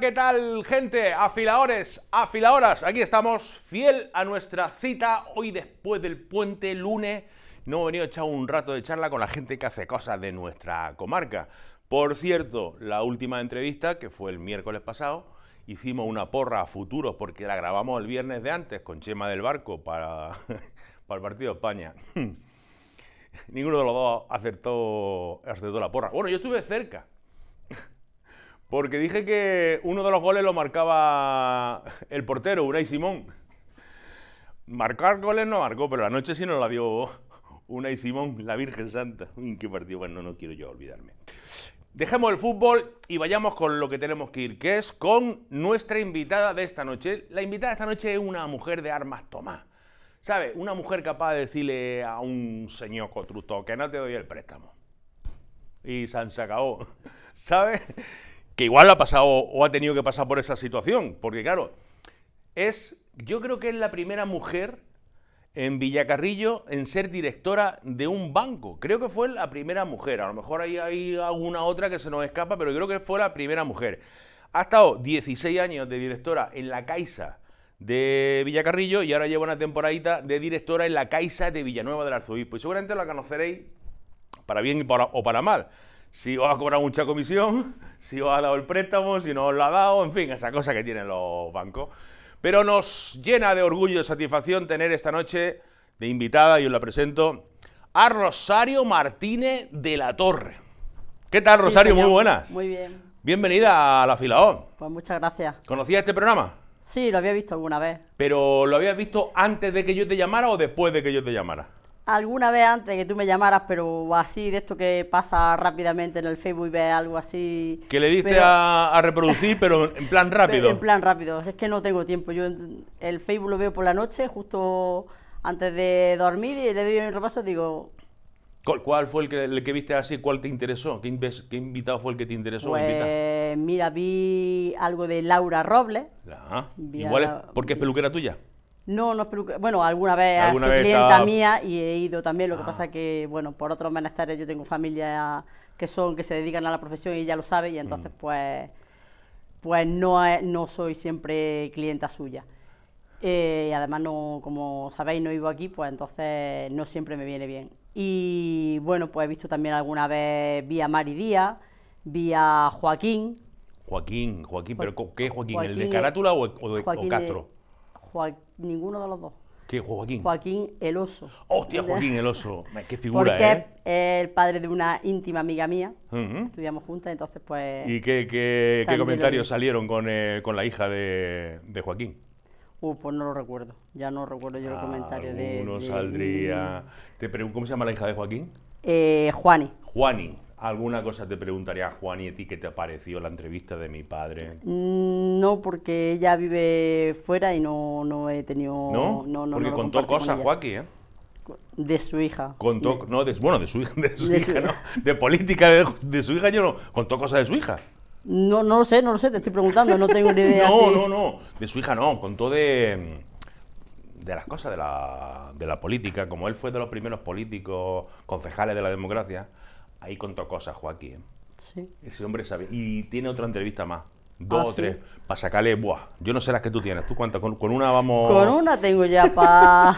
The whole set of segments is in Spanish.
¿qué tal gente? Afiladores, afiladoras, aquí estamos, fiel a nuestra cita hoy después del puente lunes. No he venido a echar un rato de charla con la gente que hace cosas de nuestra comarca. Por cierto, la última entrevista, que fue el miércoles pasado, hicimos una porra a futuros porque la grabamos el viernes de antes con Chema del Barco para, para el partido de España. Ninguno de los dos acertó, acertó la porra. Bueno, yo estuve cerca porque dije que uno de los goles lo marcaba el portero, Unai Simón. Marcar goles no marcó, pero la noche sí nos la dio Unai Simón, la Virgen Santa. en qué partido, bueno, no quiero yo olvidarme. Dejemos el fútbol y vayamos con lo que tenemos que ir, que es con nuestra invitada de esta noche. La invitada de esta noche es una mujer de armas tomás. ¿Sabes? Una mujer capaz de decirle a un señor constructor que no te doy el préstamo. Y se acabó ¿Sabes? que igual ha pasado o ha tenido que pasar por esa situación, porque claro, es, yo creo que es la primera mujer en Villacarrillo en ser directora de un banco. Creo que fue la primera mujer, a lo mejor hay, hay alguna otra que se nos escapa, pero creo que fue la primera mujer. Ha estado 16 años de directora en la Caixa de Villacarrillo y ahora lleva una temporadita de directora en la Caixa de Villanueva del Arzobispo. Y seguramente la conoceréis para bien o para mal si os ha cobrado mucha comisión, si os ha dado el préstamo, si no os lo ha dado, en fin, esa cosa que tienen los bancos. Pero nos llena de orgullo y satisfacción tener esta noche de invitada, y os la presento, a Rosario Martínez de la Torre. ¿Qué tal, Rosario? Muy buenas. Muy bien. Bienvenida a La Filaón. Pues muchas gracias. ¿Conocías este programa? Sí, lo había visto alguna vez. ¿Pero lo habías visto antes de que yo te llamara o después de que yo te llamara? alguna vez antes que tú me llamaras, pero así de esto que pasa rápidamente en el Facebook y ves algo así. Que le diste a, reproducir, pero en plan rápido. en plan rápido, es que no tengo tiempo. Yo el Facebook lo veo por la noche, justo antes de dormir, y le doy un repaso y digo. ¿Cuál fue el que, viste así? ¿Cuál te interesó? ¿Qué, invitado fue el que te interesó? Pues, mira, vi algo de Laura Robles. Ah, igual porque es peluquera tuya. No, no Bueno, alguna vez ha sido clienta mía y he ido también. Lo que ah. pasa que, bueno, por otros menesteres yo tengo familia que son, que se dedican a la profesión y ya lo sabe y entonces mm. pues, pues no, no soy siempre clienta suya. Eh, y además, no, como sabéis, no vivo aquí, pues entonces no siempre me viene bien. Y bueno, pues he visto también alguna vez vía Mari Díaz, vía Joaquín. Joaquín, Joaquín, pero ¿qué Joaquín? Joaquín ¿El de Carátula o, Castro? ninguno de los dos. ¿Qué, Joaquín? Joaquín el Oso. ¡Hostia, Joaquín el Oso! ¡Qué figura, Porque es ¿eh? el padre de una íntima amiga mía, estudiamos juntas, entonces pues... ¿Y qué, comentarios salieron eh, con, la hija de, Joaquín? Uh, pues no lo recuerdo, ya no recuerdo yo los comentarios de... Uno saldría... Te pregunto, ¿cómo se llama la hija de Joaquín? Eh, Juani. Juani. ¿Alguna cosa te preguntaría Juan y a ti qué te pareció la entrevista de mi padre? Mm, no, porque ella vive fuera y no, no he tenido... No, no, no porque contó cosas, Joaquín, ¿eh? De su hija. Contó, no, de, bueno, de su hija, de su hija, No, de política de, su hija, yo no. Contó cosas de su hija. No, no lo sé, no lo sé, te estoy preguntando, no tengo ni idea. no, no, no, de su hija no, contó de de las cosas de la, de la política, como él fue de los primeros políticos concejales de la democracia, Ahí contó cosas, Joaquín. Sí. Ese hombre sabe. Y tiene otra entrevista más. Ah, Dos o tres. Para sacarle, buah. Yo no sé las que tú tienes. ¿Tú cuántas? Con, una vamos. Con una tengo ya para.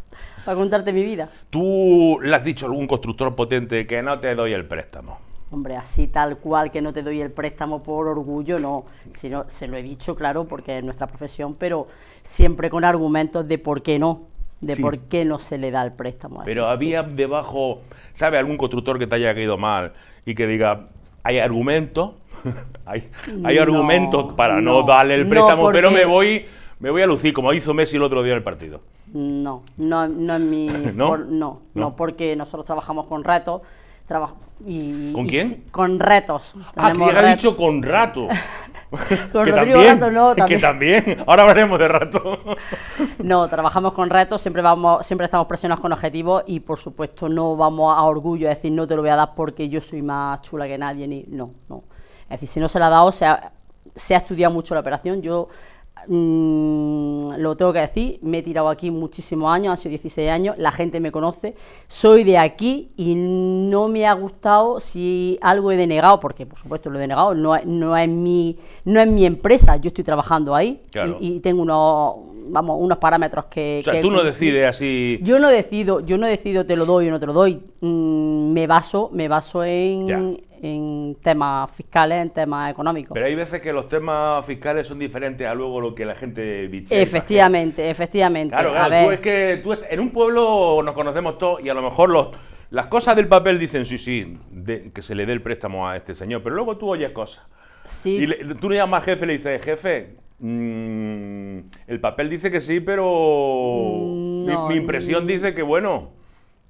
para contarte mi vida. ¿Tú le has dicho a algún constructor potente que no te doy el préstamo? Hombre, así tal cual que no te doy el préstamo por orgullo, no. Sino, se lo he dicho, claro, porque es nuestra profesión, pero siempre con argumentos de por qué no de por qué no se le da el préstamo. Pero había debajo, ¿sabe? Algún constructor que te haya caído mal y que diga, hay argumentos, hay, argumentos para no, darle el préstamo, pero me voy, me voy a lucir, como hizo Messi el otro día en el partido. No, no, no mi... ¿No? no, porque nosotros trabajamos con retos, trabajo y, ¿Con quién? con retos. Ah, que ha dicho con rato. Con que Rodrigo Rato no, también. Ahora hablaremos de Rato. no, trabajamos con retos, siempre vamos, siempre estamos presionados con objetivos y por supuesto no vamos a orgullo, es decir, no te lo voy a dar porque yo soy más chula que nadie, ni no, no. Es decir, si no se la ha dado, se ha, se ha estudiado mucho la operación. Yo Mm, lo tengo que decir, me he tirado aquí muchísimos años, han sido 16 años, la gente me conoce, soy de aquí y no me ha gustado si algo he denegado, porque por supuesto lo he denegado, no, no, es, mi, no es mi empresa, yo estoy trabajando ahí y, tengo unos, vamos, unos parámetros que... O sea, tú no decides así... Yo no decido, yo no decido te lo doy o no te lo doy, mm, me baso, me baso en en temas fiscales, en temas económicos. Pero hay veces que los temas fiscales son diferentes a luego lo que la gente Efectivamente, efectivamente. Claro, es que tú en un pueblo nos conocemos todos y a lo mejor los, las cosas del papel dicen, sí, sí, que se le dé el préstamo a este señor, pero luego tú oyes cosas. Sí. Y tú le llamas al jefe y le dices, jefe, mm, el papel dice que sí, pero mm, mi, impresión mm. dice que bueno,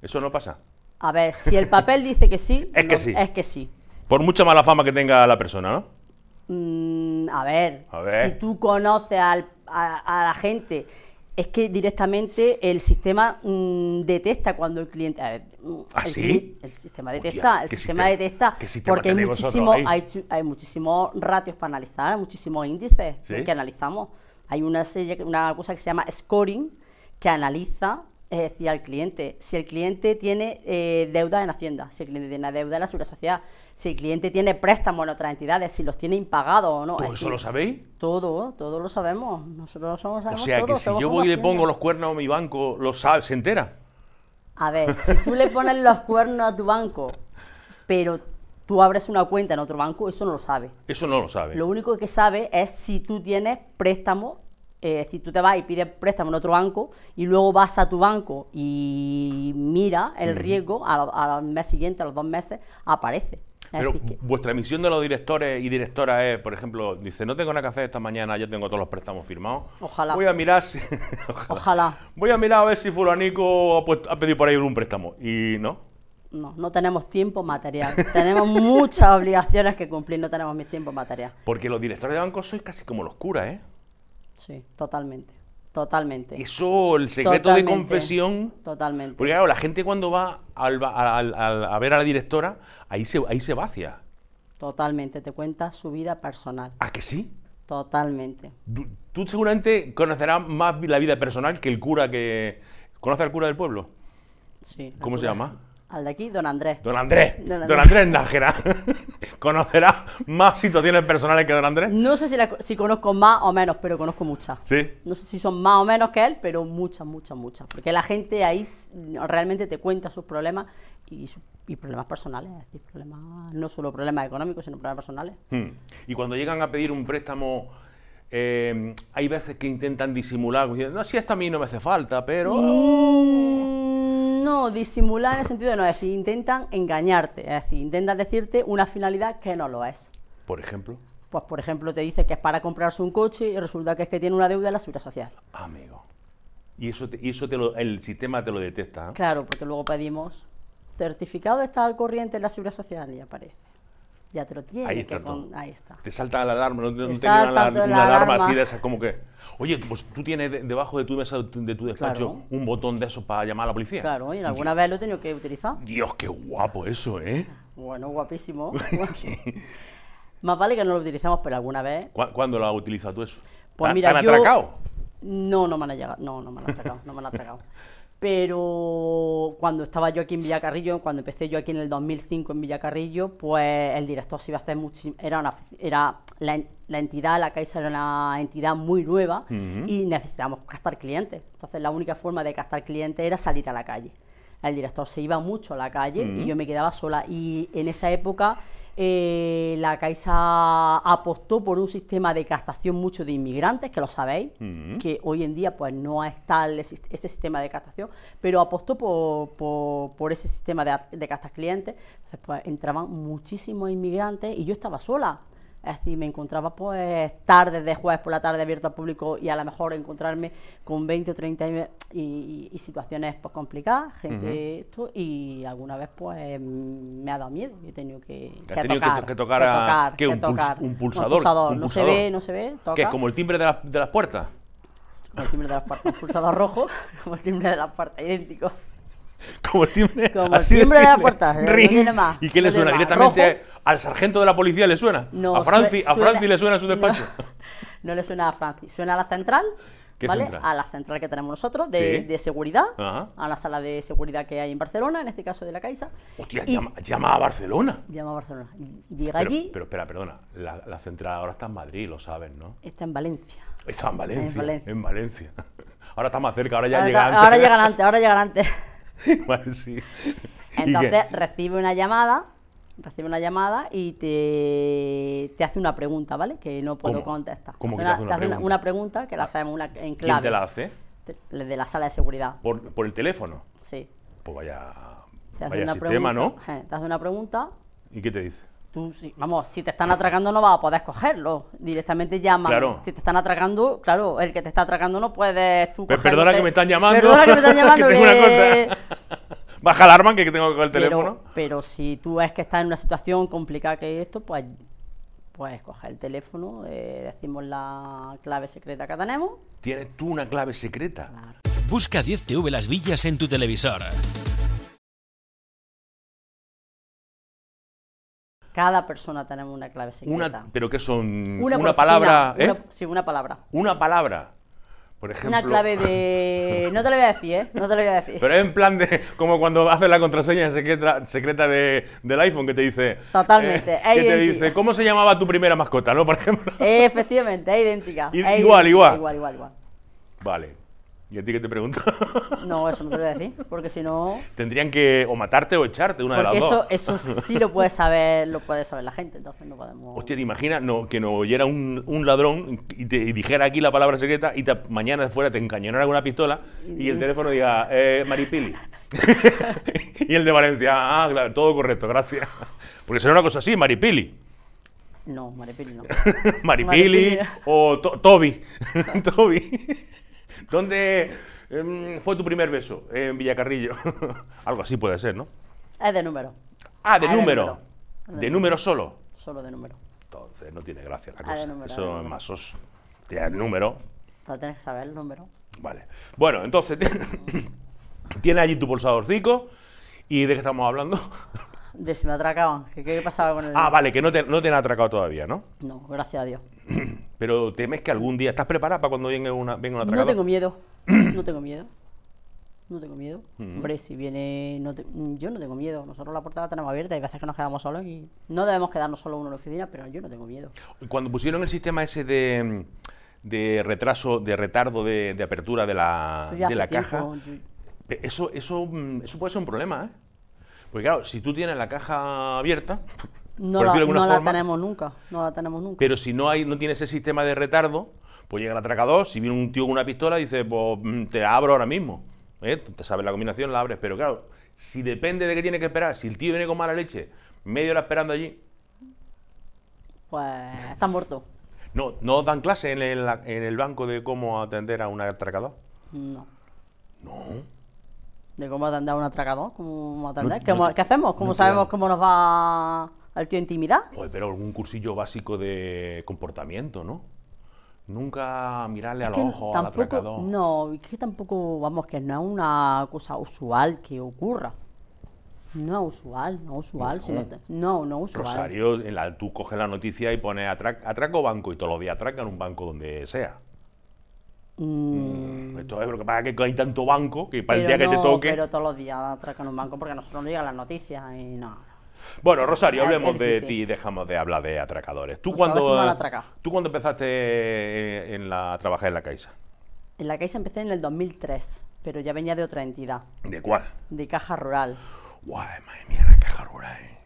eso no pasa. A ver, si el papel dice que sí, es, que sí. es que sí. Por mucha mala fama que tenga la persona, ¿no? Mm, a, ver, si tú conoces a, la gente, es que directamente el sistema detecta mm, detesta cuando el cliente... A mm, ¿Ah, el, sí? El sistema detecta, el sistema, porque hay, hay, muchísimos ratios para analizar, muchísimos índices que analizamos. Hay una, serie, una cosa que se llama scoring, que analiza es decir, al cliente. Si el cliente tiene eh, deuda en Hacienda, si el cliente tiene deuda en la Seguridad Social, si el cliente tiene préstamo en otras entidades, si los tiene impagados o no. ¿Todo eso lo sabéis? Todo, todo lo sabemos. Nosotros somos O sea, que si yo voy y le pongo los cuernos a mi banco, lo sabe, se entera. A ver, si tú le pones los cuernos a tu banco, pero tú abres una cuenta en otro banco, eso no lo sabe. Eso no lo sabe. Lo único que sabe es si tú tienes préstamo eh, si tú te vas y pides préstamo en otro banco y luego vas a tu banco y mira el riesgo, al, mes siguiente, a los dos meses, aparece. Pero vuestra misión de los directores y directoras es, por ejemplo, dice, no tengo nada que hacer esta mañana, Yo tengo todos los préstamos firmados. Ojalá. Voy a mirar si... Ojalá. Voy a mirar a ver si fulanico ha, ha pedido por ahí un préstamo. Y no. No, no tenemos tiempo material. tenemos muchas obligaciones que cumplir, no tenemos mi tiempo material. Porque los directores de bancos sois casi como los curas, ¿eh? Sí, totalmente. Totalmente. Eso, el secreto de confesión. Totalmente. Porque claro, la gente cuando va a ver a la directora, ahí se, ahí se vacia. Totalmente, te cuenta su vida personal. ¿A ¿Ah, que sí? Totalmente. Tú, seguramente conocerás más la vida personal que el cura que... ¿Conoce al cura del pueblo? Sí. ¿Cómo se llama? Al de aquí, don Andrés. Don Andrés. Don Andrés, Nájera. ¿Conocerá más situaciones personales que don Andrés? No sé si, conozco más o menos, pero conozco muchas. ¿Sí? No sé si son más o menos que él, pero muchas, muchas, muchas. Porque la gente ahí realmente te cuenta sus problemas y, problemas personales. Es decir, problemas, no solo problemas económicos, sino problemas personales. Hmm. Y cuando llegan a pedir un préstamo... Eh, hay veces que intentan disimular, no, si esto a mí no me hace falta, pero... Mm no disimular en el sentido de no, es decir, intentan engañarte, es decir, intentan decirte una finalidad que no lo es. Por ejemplo. Pues por ejemplo te dice que es para comprarse un coche y resulta que es que tiene una deuda en la seguridad social. Amigo. Y eso, te, y eso lo, el sistema te lo detecta. ¿eh? Claro, porque luego pedimos certificado de estar al corriente en la seguridad social y aparece ya te lo tiene. Ahí está. Que con, ahí está. Te salta la alarma, no, te tenía una, alarma, así de esas como que. Oye, pues tú tienes debajo de tu mesa, de tu despacho, un botón de esos para llamar a la policía. Claro, y alguna vez lo he tenido que utilizar. Dios, qué guapo eso, ¿eh? Bueno, guapísimo. Más vale que no lo utilizamos, pero alguna vez. ¿Cuándo lo has utilizado tú eso? Pues mira, ¿Te han atracado? No, no me han llegado. No, no me han atracado. no me han atracado. pero cuando estaba yo aquí en Villacarrillo, cuando empecé yo aquí en el 2005 en Villacarrillo, pues el director se iba a hacer muchísimo, era, una, era la, entidad, la Caixa era una entidad muy nueva y necesitábamos gastar clientes. Entonces la única forma de gastar clientes era salir a la calle. El director se iba mucho a la calle y yo me quedaba sola y en esa época eh, la Caixa apostó por un sistema de castación mucho de inmigrantes, que lo sabéis, que hoy en día pues no está ese, sistema de castación, pero apostó por, ese sistema de, de clientes. Entonces pues, entraban muchísimos inmigrantes y yo estaba sola es decir, me encontraba pues tardes de jueves por la tarde abierto al público y a lo mejor encontrarme con 20 o 30 y, situaciones pues complicadas, gente esto, y alguna vez pues me ha dado miedo, he tenido que, que, tocar, que, un, pulsador, no, se ve, no se ve, Que como el timbre de, de las puertas. Como el timbre de las puertas, pulsador rojo, como el timbre de las puertas, idéntico. como timbre, como timbre de, la puerta. ¿Y qué le suena? Directamente al sargento de la policía le suena. No, a Franci, a Franci le suena en su despacho. No, le suena a Franci, suena a la central. ¿Vale? A la central que tenemos nosotros de, seguridad, a la sala de seguridad que hay en Barcelona, en este caso de la Caixa. Hostia, llama, a Barcelona. Llama a Barcelona. Llega pero, allí. Pero espera, perdona, la, central ahora está en Madrid, lo saben, ¿no? Está en Valencia. Está en Valencia. En Valencia. ahora está más cerca, ahora ya llega antes. Ahora llega antes, ahora llega antes. Entonces recibe una llamada, recibe una llamada y te, te hace una pregunta, ¿vale? Que no puedo contestar. ¿Cómo que te hace una, te hace una pregunta? que la ah, sabemos en clave. ¿Quién te la hace? de la sala de seguridad. ¿Por, por el teléfono? Sí. Pues vaya, te hace una sistema, pregunta, ¿no? Eh, te hace una pregunta. ¿Y qué te dice? tú, sí vamos, si te están atracando no vas a poder cogerlo. Directamente llama. Claro. Si te están atracando, claro, el que te está atracando no puedes tú. Pues perdona que me están llamando. Perdona que me están llamando. que tengo una cosa. Baja alarma que tengo coger el teléfono. Pero si tú es que estás en una situación complicada que esto, pues, puedes coge el teléfono, eh, decimos la clave secreta que tenemos. ¿Tienes tú una clave secreta? Claro. Busca 10TV Las Villas en tu televisor. Cada persona tenemos una clave secreta. ¿Pero qué son? Una, palabra. ¿eh? Una, sí, una palabra. Una palabra. Por ejemplo. Una clave de. No te lo voy a decir, ¿eh? No te lo voy a decir. Pero es en plan de. Como cuando haces la contraseña secreta, secreta de, del iPhone que te dice. Totalmente. Eh, que te dice, ¿cómo se llamaba tu primera mascota, no? Por ejemplo. Efectivamente, es idéntica. idéntica. igual. Igual, igual, igual. Vale. ¿Y a ti qué te pregunto? No, eso no te lo voy a decir, porque si no... Tendrían que o matarte o echarte, una de las eso, dos. Eso sí lo puede saber lo puede saber la gente, entonces no podemos... Hostia, ¿te imaginas no, que nos oyera un, un ladrón y, te, dijera aquí la palabra secreta y mañana de fuera te encañonara con una pistola y el teléfono diga, eh, Maripili? y el de Valencia, ah, claro, todo correcto, gracias. Porque sería una cosa así, Maripili. No, Maripili no. Maripili, o Toby. Toby. ¿Dónde em, fue tu primer beso? En Villacarrillo. Algo así puede ser, ¿no? Es ah, de número. Ah, de, ah, número. de número. solo. Solo de número. Entonces no tiene gracia la ah, cosa. Eso es más os. el número. tienes que saber el número. Vale. Bueno, entonces tiene allí tu pulsadorcico. ¿Y de qué estamos hablando? de si me atracaban. ¿Qué, pasaba con el.? Ah, vale, que no te, no te han atracado todavía, ¿no? No, gracias a Dios. Pero temes que algún día. ¿Estás preparada para cuando venga una, venga una No tengo miedo. no tengo miedo. No tengo miedo. Hombre, si viene. yo no tengo miedo. Nosotros la puerta la tenemos abierta. Hay veces que nos quedamos solos y no debemos quedarnos solo uno en la oficina, pero yo no tengo miedo. Cuando pusieron el sistema ese de, retraso, de retardo de, apertura de la, la caja. Eso, eso, mm, eso puede ser un problema, ¿eh? Porque claro, si tú tienes la caja abierta, no, la, tenemos nunca, no la tenemos nunca. Pero si no hay, no tienes ese sistema de retardo, pues llega el atracador, si viene un tío con una pistola, dice, pues mm, te abro ahora mismo. ¿Eh? Te sabes la combinación, la abres. Pero claro, si depende de qué tiene que esperar, si el tío viene con mala leche, medio hora esperando allí. Pues está muerto. No, ¿No dan clase en el, banco de cómo atender a un atracador? No. No. ¿De cómo atender a un atracador? ¿Cómo atender? ¿Qué, hacemos? ¿Cómo sabemos cómo nos va al tío intimidad. Pues pero algún cursillo básico de comportamiento, ¿no? Nunca mirarle a los ojos al atracador. No, que tampoco, vamos, que no es una cosa usual que ocurra. No usual, no usual. No, no, no, usual. Rosario, tú coges la noticia y pones atraco banco y todos los días atracan un banco donde sea. Mm. esto es lo que pasa que hay tanto banco que para el día que te toque. Pero todos los días atracan un banco porque a nosotros no llegan las noticias y nada. Bueno, Rosario, hablemos de ti y dejamos de hablar de atracadores. ¿Tú, pues cuando, ¿Tú cuando empezaste eh, en la, a trabajar en la Caixa? En la Caixa empecé en el 2003, pero ya venía de otra entidad. ¿De cuál? De Caja Rural. Guau, madre mía, la Caja Rural. Eh.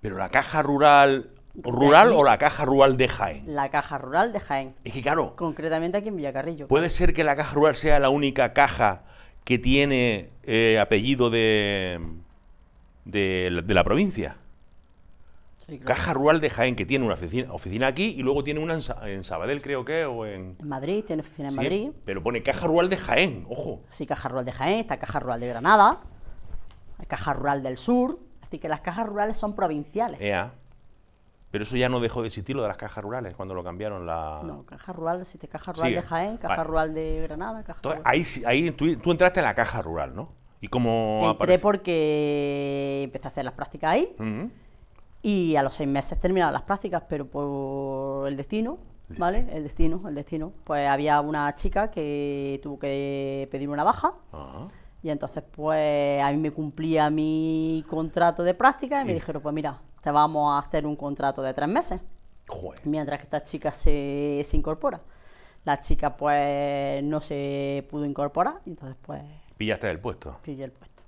Pero la Caja Rural ¿Rural o la caja rural de Jaén? La caja rural de Jaén. Es que claro. Concretamente aquí en Villacarrillo. ¿Puede ser que la caja rural sea la única caja que tiene eh, apellido de, de, la provincia? Caja Rural de Jaén, que tiene una oficina, oficina aquí y luego tiene una en, Sabadell, creo que, o en... En Madrid, tiene oficina en Madrid. Pero pone Caja Rural de Jaén, ojo. Sí, Caja Rural de Jaén, está Caja Rural de Granada, Caja Rural del Sur, así que las cajas rurales son provinciales. Pero eso ya no dejó de existir lo de las cajas rurales cuando lo cambiaron la... No, caja rural, caja rural de Jaén, caja rural de Granada, caja rural. Ahí, ahí tú, entraste en la caja rural, ¿no? ¿Y cómo Entré porque empecé a hacer las prácticas ahí. Y a los seis meses terminaban las prácticas, pero por el destino, ¿vale? El destino, el destino. Pues había una chica que tuvo que pedir una baja. Ah. Y entonces, pues, a mí me cumplía mi contrato de práctica y me dijeron, pues mira, te vamos a hacer un contrato de tres meses. Mientras que esta chica se, se incorpora. La chica, pues, no se pudo incorporar y entonces, pues... Pillaste el puesto. Pillé el puesto.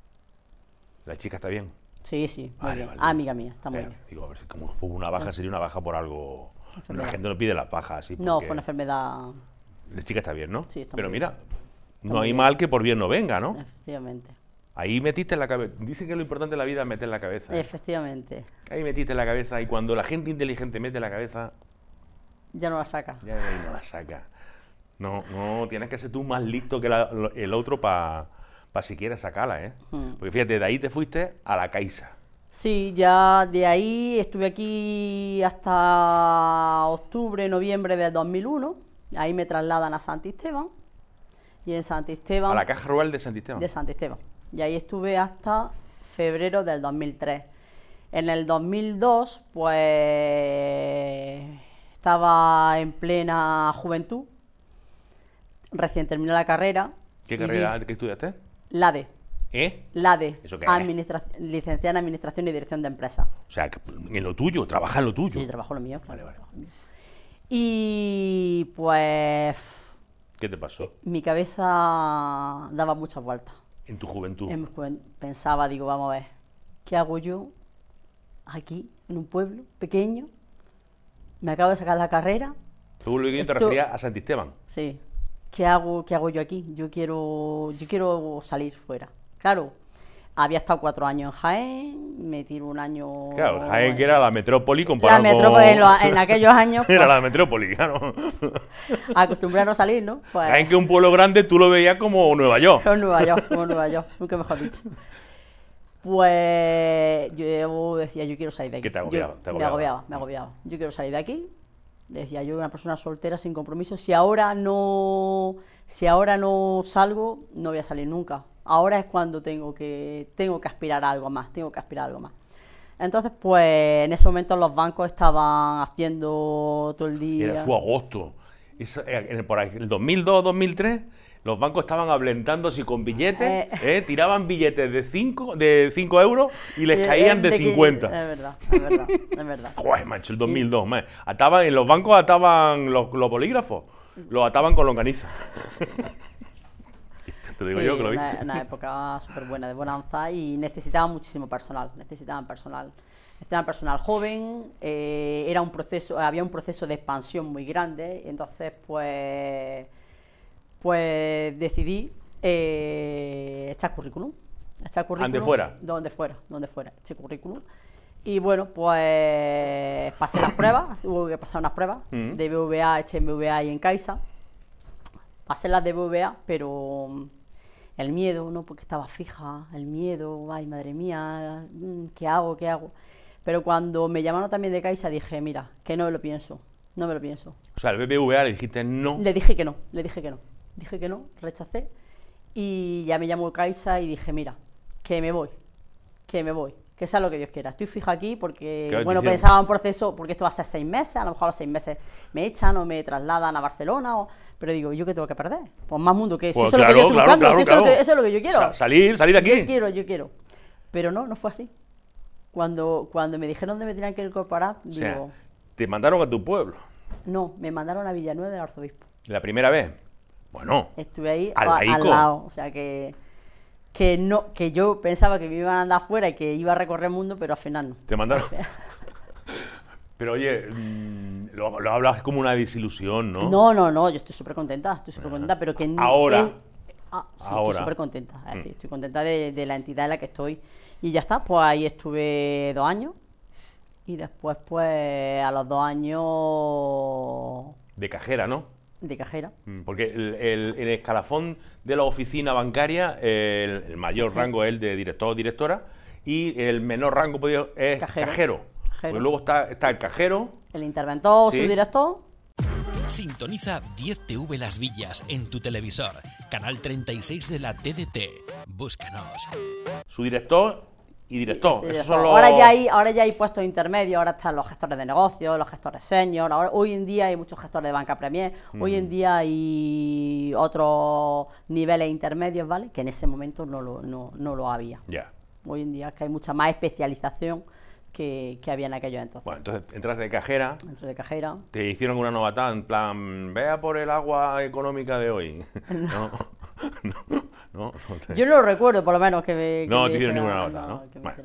¿La chica está bien? Sí, sí, muy ah, amiga mía, está muy bien. Digo, a ver, como fue una baja, sería una baja por algo... La gente no pide la paja así. No, fue una enfermedad... La chica está bien, ¿no? Sí, está bien. Pero mira, no hay mal que por bien no venga, ¿no? Efectivamente. Ahí metiste la cabeza. Dicen que lo importante de la vida es meter la cabeza. ¿eh? Efectivamente. Ahí metiste la cabeza y cuando la gente inteligente mete la cabeza. Ya no la saca. Ya no la saca. No, no, tienes que ser tú más listo que el otro para para siquiera sacarla, ¿eh? Hmm. Porque fíjate, de ahí te fuiste a la Caixa. Sí, ya de ahí estuve aquí hasta octubre, noviembre del 2001. Ahí me trasladan a Esteban. Y en Santisteban. A la Caja Rural de Santisteban. De Santisteban. Y ahí estuve hasta febrero del 2003. En el 2002, pues. Estaba en plena juventud. Recién terminé la carrera. ¿Qué carrera estudiaste? La de. ¿Eh? La de. ¿Eso es? Licenciada en Administración y Dirección de Empresa. O sea, en lo tuyo, trabaja en lo tuyo. Sí, trabajo lo mío. Vale, vale. Y pues. ¿Qué te pasó? Mi cabeza daba muchas vueltas. ¿En tu juventud? En, pensaba, digo, vamos a ver, ¿qué hago yo aquí, en un pueblo pequeño? Me acabo de sacar la carrera. ¿Tú lo que yo te referías a Santisteban? Sí. ¿qué hago, yo aquí? Yo quiero, yo quiero salir fuera. Claro, había estado cuatro años en Jaén, me tiro un año... Claro, Jaén que era la metrópoli comparado la metrópoli, en, aquellos años... era pues. la metrópoli, claro. Acostumbrado a no salir, ¿no? Pues, Jaén que un pueblo grande tú lo veías como Nueva York. Como Nueva York, como Nueva York, nunca mejor dicho. Pues yo decía, yo quiero salir de aquí. ¿Qué agobiaba. Me agobiaba, me agobiaba. Yo quiero salir de aquí, decía yo, una persona soltera sin compromiso, si ahora no, si ahora no salgo, no voy a salir nunca. Ahora es cuando tengo que, tengo que aspirar algo más, tengo que aspirar algo más. Entonces, pues en ese momento los bancos estaban haciendo todo el día. Era su agosto. el 2002, 2003 los bancos estaban ablentándose con billetes, eh. ¿eh? tiraban billetes de 5 de cinco euros y les eh, caían de, 50. es verdad, es verdad, es verdad. Joder, macho, el 2002, Ataban, en los bancos ataban los, los bolígrafos, los ataban con longaniza. Te digo yo que lo vi. Una, época súper buena, de bonanza y necesitaban muchísimo personal, necesitaban personal. Necesitaban personal joven, era un proceso, había un proceso de expansión muy grande, entonces pues pues decidí eh, echar currículum. Echar currículum. ¿Donde fuera? Donde fuera, donde fuera, eché currículum. Y bueno, pues pasé las pruebas, hubo que pasar unas pruebas mm. de BVA, eché en y en Caixa. Pasé las de BVA, pero mm, el miedo, ¿no? Porque estaba fija, el miedo, ay, madre mía, mm, ¿qué hago, qué hago? Pero cuando me llamaron también de Caixa dije, mira, que no me lo pienso, no me lo pienso. O sea, el BBVA le dijiste no. Le dije que no, le dije que no dije que no, rechacé. Y ya me llamó Kaisa y dije, mira, que me voy, que me voy, que sea lo que Dios quiera. Estoy fija aquí porque, bueno, pensaba un proceso, porque esto va a ser seis meses, a lo mejor a los seis meses me echan o me trasladan a Barcelona, o, pero digo, ¿yo qué tengo que perder? Pues más mundo que eso, eso es lo que yo quiero. salir, salir de aquí. Yo quiero, yo quiero. Pero no, no fue así. Cuando, cuando me dijeron dónde me tenían que incorporar, digo... te mandaron a tu pueblo. No, me mandaron a Villanueva del Arzobispo. ¿La primera vez? Estuve ahí al, lado. O sea que que no que yo pensaba que me iban a andar afuera y que iba a recorrer el mundo, pero al final no. Te mandaron. pero oye, mm, lo, hablas como una desilusión, ¿no? No, no, no, yo estoy súper contenta, estoy súper contenta, pero que no Ahora. Ah, estoy súper contenta, mm. estoy contenta de, la entidad en la que estoy. Y ya está, pues ahí estuve dos años y después pues a los dos años... De cajera, ¿no? De cajera. Mm, porque el, escalafón de la oficina bancaria, el, mayor rango es el de director o directora y el menor rango podido pues, es cajero. luego está, el cajero. El interventor, su subdirector. Sintoniza 10TV Las Villas en tu televisor, canal 36 de la TDT. Búscanos. Su director y director. ahora, ya hay, ahora ya hay puestos intermedios, ahora están los gestores de negocios, los gestores senior, ahora, hoy en día hay muchos gestores de banca premier, hoy en mm. día hay otros niveles intermedios, ¿vale? Que en ese momento no lo, no, no lo había. Ya. Hoy en día es que hay mucha más especialización que, había en aquellos entonces. Bueno, entonces entras de cajera. entras de cajera. Te hicieron una novata en plan, vea por el agua económica de hoy. No. no, no, Yo no recuerdo, por lo menos, que no, te hicieron ninguna nota, ¿no? bueno,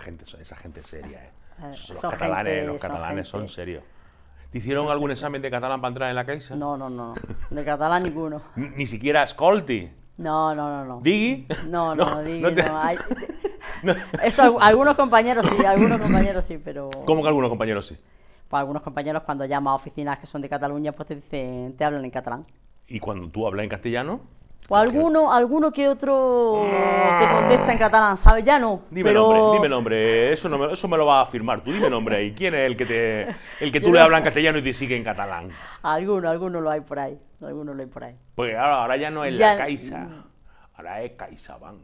gente, esa gente seria, ¿eh? Eh, los, catalanes, los, catalanes, son serios. ¿Te hicieron algún examen de catalán para entrar en la Caixa? No, no, no. De catalán ninguno. ¿Ni siquiera Scolti? No, no, no, no. No, no, digi no. Eso, algunos compañeros sí, algunos compañeros sí, pero... ¿Cómo que algunos compañeros sí? Pues algunos compañeros cuando llamas a oficinas que son de Cataluña, pues te dicen, te hablan en catalán. Y cuando tú hablas en castellano... O alguno, alguno que otro te ah. contesta en catalán, ¿sabes? Ya no. Dime nombre, dime nombre. Eso, me, eso me lo va a afirmar tú. Dime nombre. ahí. quién es el que, te, el que tú le hablas en castellano y te sigue en catalán? Alguno, alguno lo hay por ahí. Alguno lo hay por ahí. Pues ahora, ya no es la Caixa. Ahora es CaixaBank.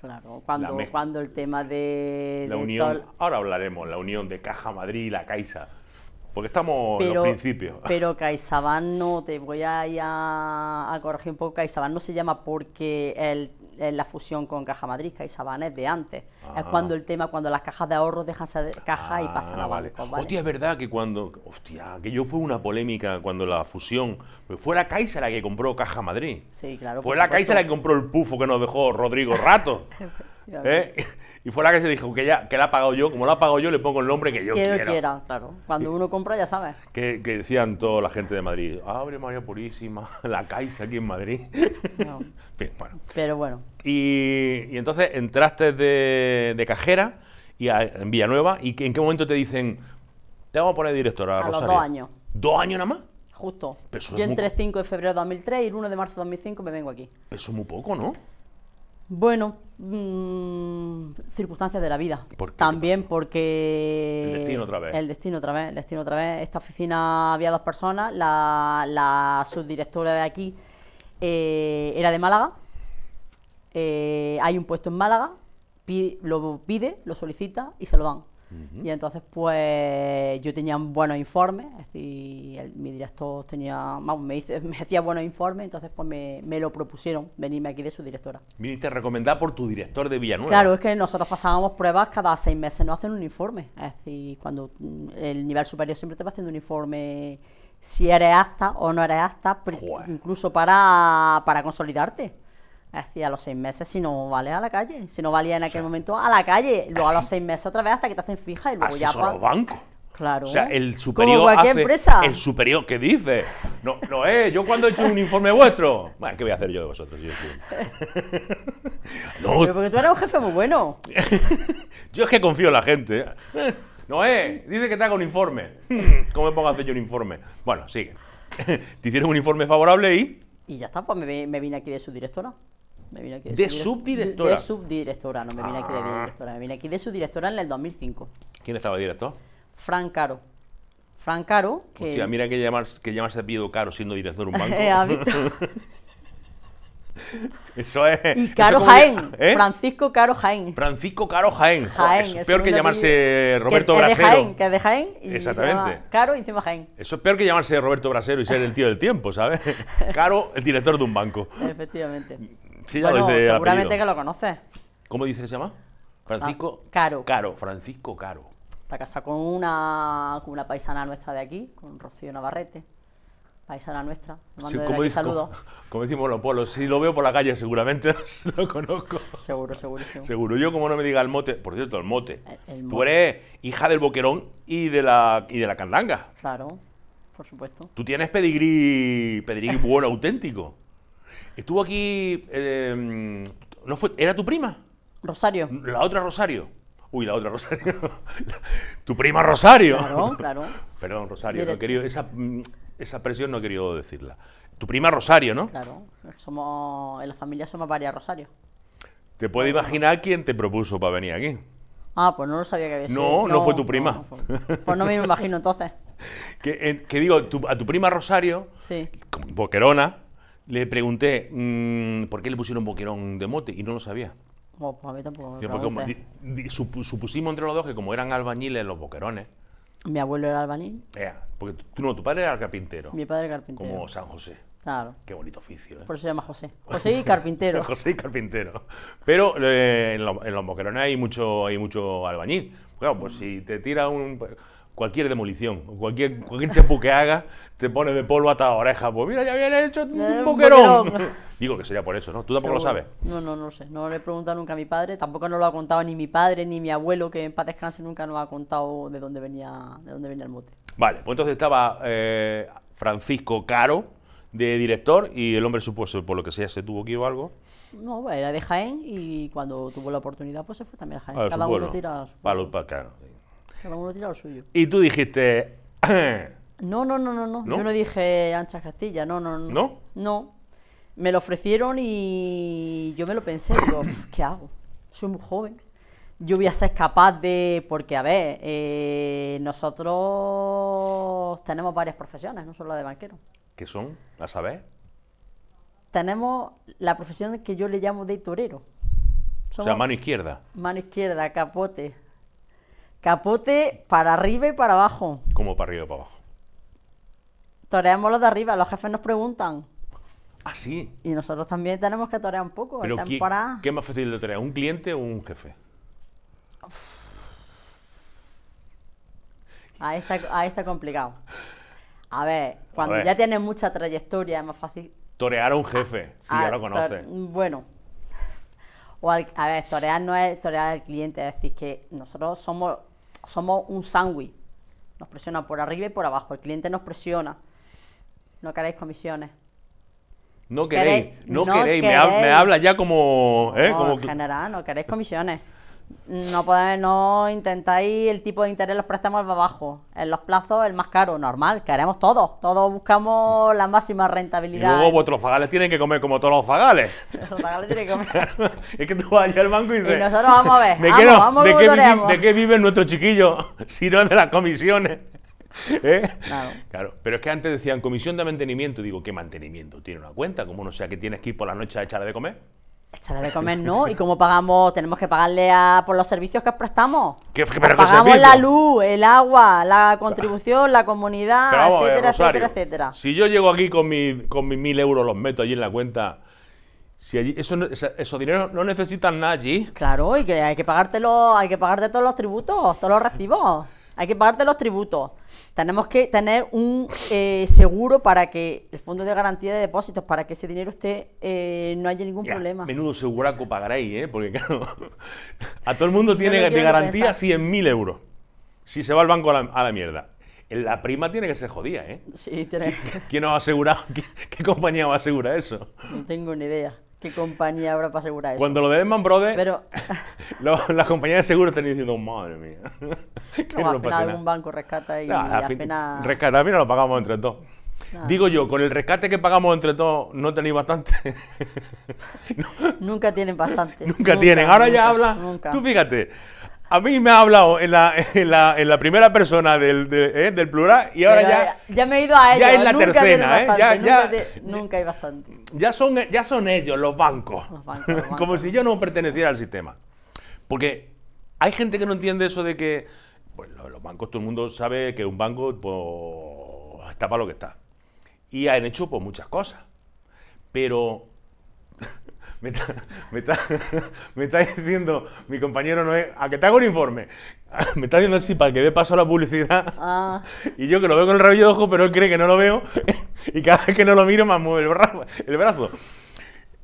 Claro, cuando, cuando el tema de... La unión, Ahora hablaremos, la unión de Caja Madrid y la Caixa. Porque estamos en los principios. Pero CaixaBank no, te voy a, a, a corregir un poco, CaixaBank no se llama porque el, la fusión con Caja Madrid, CaixaBank es de antes. Es ah. cuando el tema, cuando las cajas de ahorros dejan caja y pasan a ah, vale. Vale. Hostia, es verdad que cuando, hostia, que yo fue una polémica cuando la fusión, pues fue la Caixa la que compró Caja Madrid. Sí, claro. Fue la Caixa la que compró el pufo que nos dejó Rodrigo Rato. ¿Eh? Y fue la que se dijo que ya que la ha pagado yo, como la ha pagado yo, le pongo el nombre que yo que quiera. claro. Cuando uno compra ya sabes. Que, decían toda la gente de Madrid, abre María Purísima, la Caixa aquí en Madrid. Pero bueno. Y, entonces entraste de, cajera y en Villanueva y en qué momento te dicen, te vamos a poner directora. A los dos años. ¿Dos años nada más? Justo. yo entre 5 de febrero de 2003 y el 1 de marzo de 2005 me vengo aquí. Peso muy poco, ¿no? Bueno, mm, circunstancias de la vida. También porque... El destino otra vez. El destino otra vez, destino otra vez. Esta oficina había dos personas, la, subdirectora de aquí eh, era de Málaga, eh, hay un puesto en Málaga, lo pide, lo solicita y se lo dan. Y entonces, pues yo tenía buenos informes, es decir, mi director tenía, me, hice, me hacía buenos informes, entonces, pues me, lo propusieron venirme aquí de su directora. Viniste recomendada por tu director de Villanueva. Claro, es que nosotros pasábamos pruebas cada seis meses, no hacen un informe. Es decir, cuando mm, el nivel superior siempre te va haciendo un informe si eres apta o no eres apta, incluso para consolidarte hacía los seis meses si no vale a la calle. Si no valía en aquel momento, a la calle. Luego a los seis meses otra vez hasta que te hacen fija y luego ya. Son Claro. O sea, el superior. cualquier empresa. El superior qué dice. No, no, eh, yo cuando he hecho un informe vuestro. Bueno, ¿qué voy a hacer yo de vosotros? no. porque tú eres un jefe muy bueno. yo es que confío en la gente. ¿eh? no eh, dice que te haga un informe. ¿Cómo me pongo a hacer yo un informe? Bueno, sigue. te hicieron un informe favorable y. Y ya está, pues me, me vine aquí de su directora de, subdirectora. De, subdirectora, no me vine aquí de ah. directora. Me vine aquí de subdirectora en el 2005. ¿Quién estaba director? Fran Caro. Fran Caro. Que Hostia, mira que llamarse, que Caro siendo director de un banco. Eso es. Y Caro Jaén. ¿eh? Francisco Caro Jaén. Francisco Caro Jaén. es peor que llamarse Roberto que, Brasero. de Jaén, que es de Jaén. Exactamente. Caro y encima Jaén. Eso es peor que llamarse Roberto Brasero y ser el tío del tiempo, ¿sabes? Caro, el director de un banco. Efectivamente. Sí, eh, seguramente que lo conoces. ¿Cómo dice que se llama? Francisco. Ah, caro. Caro, Francisco Caro. Está casado con una, con una paisana nuestra de aquí, con Rocío Navarrete. Paisana nuestra. Le mando Como, decimos los pueblos, si lo veo por la calle seguramente lo conozco. Seguro, segurísimo. Seguro. Yo como no me diga el mote, por cierto, el mote. Tú eres hija del boquerón y de la, y de la candanga. Claro, por supuesto. Tú tienes pedigrí, pedigrí bueno, auténtico. Estuvo aquí. Em, no ¿Era tu prima? Rosario. La otra Rosario. Uy, la otra Rosario. tu prima Rosario. Claro, claro. Perdón, Rosario, no querido, esa, mm, esa presión no he querido decirla. Tu prima Rosario, ¿no? Claro, somos, en la familia somos varias Rosario. ¿Te puedes imaginar quién te propuso para venir aquí? Ah, pues no lo sabía que había sido. No, no, fue tu prima. pues no me imagino entonces. Eh, que, digo, a tu prima Rosario, sí. Boquerona, le pregunté mm, por qué le pusieron boquerón de mote y no lo sabía. Oh, pues a mí tampoco me supusimos entre los dos que como eran albañiles los boquerones, Mi abuelo era albañil, porque tú- no, tu padre era carpintero, mi padre era carpintero. como San José. Claro. Qué bonito oficio, ¿eh? Por eso se llama José. José y carpintero. José y carpintero. Pero eh, en, los boquerones hay mucho, hay mucho albañil. Claro, pues mm. si te tira un cualquier demolición, cualquier, cualquier chapu que haga, te pone de polvo hasta la oreja. Pues mira, ya viene hecho un eh, boquerón. Digo que sería por eso, ¿no? ¿Tú tampoco lo sabes? No, no, no sé. No le he preguntado nunca a mi padre. Tampoco nos lo ha contado ni mi padre ni mi abuelo, que en paz descanse nunca nos ha contado de dónde venía, de dónde venía el mote. Vale, pues entonces estaba eh, Francisco Caro de director y el hombre supuesto, por lo que sea, se tuvo que o algo. No, era de Jaén y cuando tuvo la oportunidad, pues se fue también a Jaén. Ah, Cada uno tira a su. Palo, para, y tú dijiste... no, no, no, no, no, Yo no dije Ancha Castilla, no, no, no. ¿No? Me lo ofrecieron y yo me lo pensé, digo, ¿qué hago? Soy muy joven yo voy a ser capaz de, porque a ver, eh, nosotros tenemos varias profesiones, no solo la de banquero. ¿Qué son? ¿A saber? Tenemos la profesión que yo le llamo de torero. o sea, mano izquierda. Mano izquierda, capote, Capote para arriba y para abajo. como para arriba y para abajo? Toreamos los de arriba, los jefes nos preguntan. Ah, sí. Y nosotros también tenemos que torear un poco. ¿qué, es más fácil de torear? ¿Un cliente o un jefe? Ahí está, complicado. A ver, cuando ya tienes mucha trayectoria es más fácil. Torear a un jefe, si ah, ya lo conoces. Bueno, o a ver, torear no es torear al cliente, es decir, que nosotros somos, somos un sándwich. Nos presiona por arriba y por abajo. El cliente nos presiona. No queréis comisiones. No queréis, no, queréis. Me, habla ya como, ¿eh? como... En general, no queréis comisiones no, podemos, no intentáis el tipo de interés los préstamos va abajo en los plazos el más caro, normal, que haremos todos, todos buscamos la máxima rentabilidad. Y luego vuestros fagales tienen que comer como todos los fagales. los fagales tienen que comer. es que tú vas allá al banco y dices... Y nosotros vamos a ver, ¿de, vamos, qué, ¿de, qué vive, nuestro chiquillo Si no de las comisiones. ¿Eh? Claro. Pero es que antes decían comisión de mantenimiento. Digo, ¿qué mantenimiento? ¿Tiene una cuenta? como no sea que tienes que ir por la noche a echarle de comer? la de comer, ¿no? ¿Y cómo pagamos? Tenemos que pagarle a, por los servicios que prestamos. ¿Qué, pagamos la luz, el agua, la contribución, la comunidad, etcétera, etcétera, etcétera. Si yo llego aquí con, mi, con mis mil euros, los meto allí en la cuenta. Si allí, eso, esos dineros no necesitan nada allí. Claro, y que hay que pagártelo, hay que pagarte todos los tributos, todos los recibos hay que pagarte los tributos. Tenemos que tener un eh, seguro para que el fondo de garantía de depósitos, para que ese dinero esté, eh, no haya ningún problema. Menudo seguraco pagaréis, ¿eh? porque claro, a todo el mundo tiene de garantía 100.000 euros. Si se va al banco a la, mierda. La prima tiene que ser jodida, ¿eh? Sí, tiene. ¿Quién, nos asegura? ¿Qué, ¿Qué compañía va asegura eso? No tengo ni idea. ¿Qué compañía habrá para asegurar eso? Cuando lo de Lehman Brothers, Pero... la, compañía de seguros tenía diciendo, madre mía. No, no al final algún banco rescata y, nah, al final... lo pagamos entre todos. Digo yo, con el rescate que pagamos entre todos, ¿no tenéis bastante? Nunca tienen bastante. Nunca, tienen. Ahora ya habla. Nunca. Tú fíjate, a mí me ha hablado en la, primera persona eh, del, plural y ahora ya, ya... me he ido a ellos. la nunca tercera, ¿eh? nunca, hay bastante. Ya son, ya son ellos, los bancos. Como si yo no perteneciera al sistema. Porque hay gente que no entiende eso de que... Pues los bancos, todo el mundo sabe que un banco pues, está para lo que está. Y han hecho pues, muchas cosas. Pero Me está, diciendo mi compañero Noé, a que te hago un informe. Me está diciendo así para que dé paso a la publicidad. Ah. Y yo que lo veo con el rabillo de ojo, pero él cree que no lo veo. Y cada vez que no lo miro, más mueve el brazo. El brazo.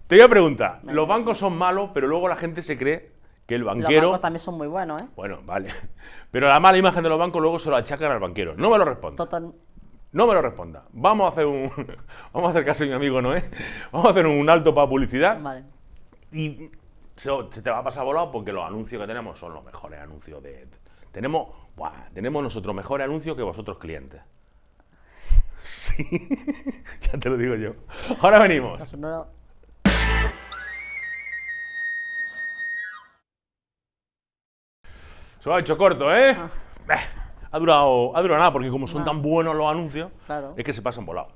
Te voy a preguntar, los bancos son malos, pero luego la gente se cree que el banquero... Los bancos también son muy buenos, ¿eh? Bueno, vale. Pero la mala imagen de los bancos luego se lo achacan al banquero. No me lo responde. No me lo responda. Vamos a hacer un. vamos a hacer caso de mi amigo Noé. Vamos a hacer un alto para publicidad. Vale. Y se, te va a pasar volado porque los anuncios que tenemos son los mejores anuncios de. Tenemos. Buah, tenemos nosotros mejores anuncios que vosotros clientes. Sí. ya te lo digo yo. Ahora venimos. Se ha hecho corto, ¿eh? Ah ha durado, nada, porque como son tan buenos los anuncios, es que se pasan volado.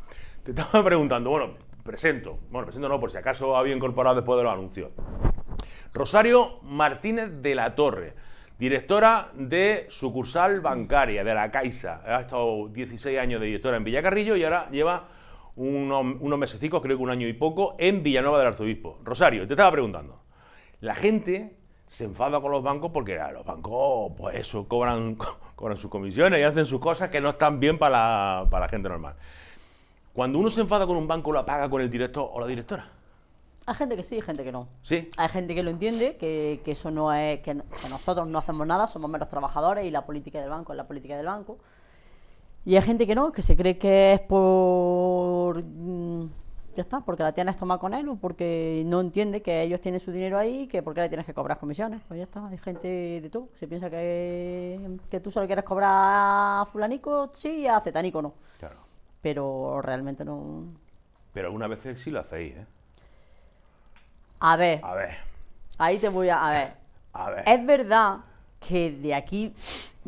Te estaba preguntando, bueno, presento, bueno, presento no, por si acaso había incorporado después de los anuncios. Rosario Martínez de la Torre, directora de sucursal bancaria de la Caixa. Ha estado 16 años de directora en Villacarrillo y ahora lleva unos, meses, creo que un año y poco, en Villanueva del Arzobispo. Rosario, te estaba preguntando. La gente se enfada con los bancos porque los bancos, pues eso, cobran, con sus comisiones y hacen sus cosas que no están bien para la, gente normal. Cuando uno se enfada con un banco, lo apaga con el director o la directora. Hay gente que sí, hay gente que no. Sí. Hay gente que lo entiende, que, eso no es. Que, nosotros no hacemos nada, somos menos trabajadores y la política del banco es la política del banco. Y hay gente que no, que se cree que es por. Mm, ya está, porque la tienes toma con él o porque no entiende que ellos tienen su dinero ahí que porque le tienes que cobrar comisiones. Pues ya está, hay gente de tú Se piensa que, tú solo quieres cobrar a fulanico, sí, a cetanico no. Claro. Pero realmente no... Pero alguna vez sí lo hacéis, ¿eh? A ver. A ver. Ahí te voy a... A ver. A ver. Es verdad que de aquí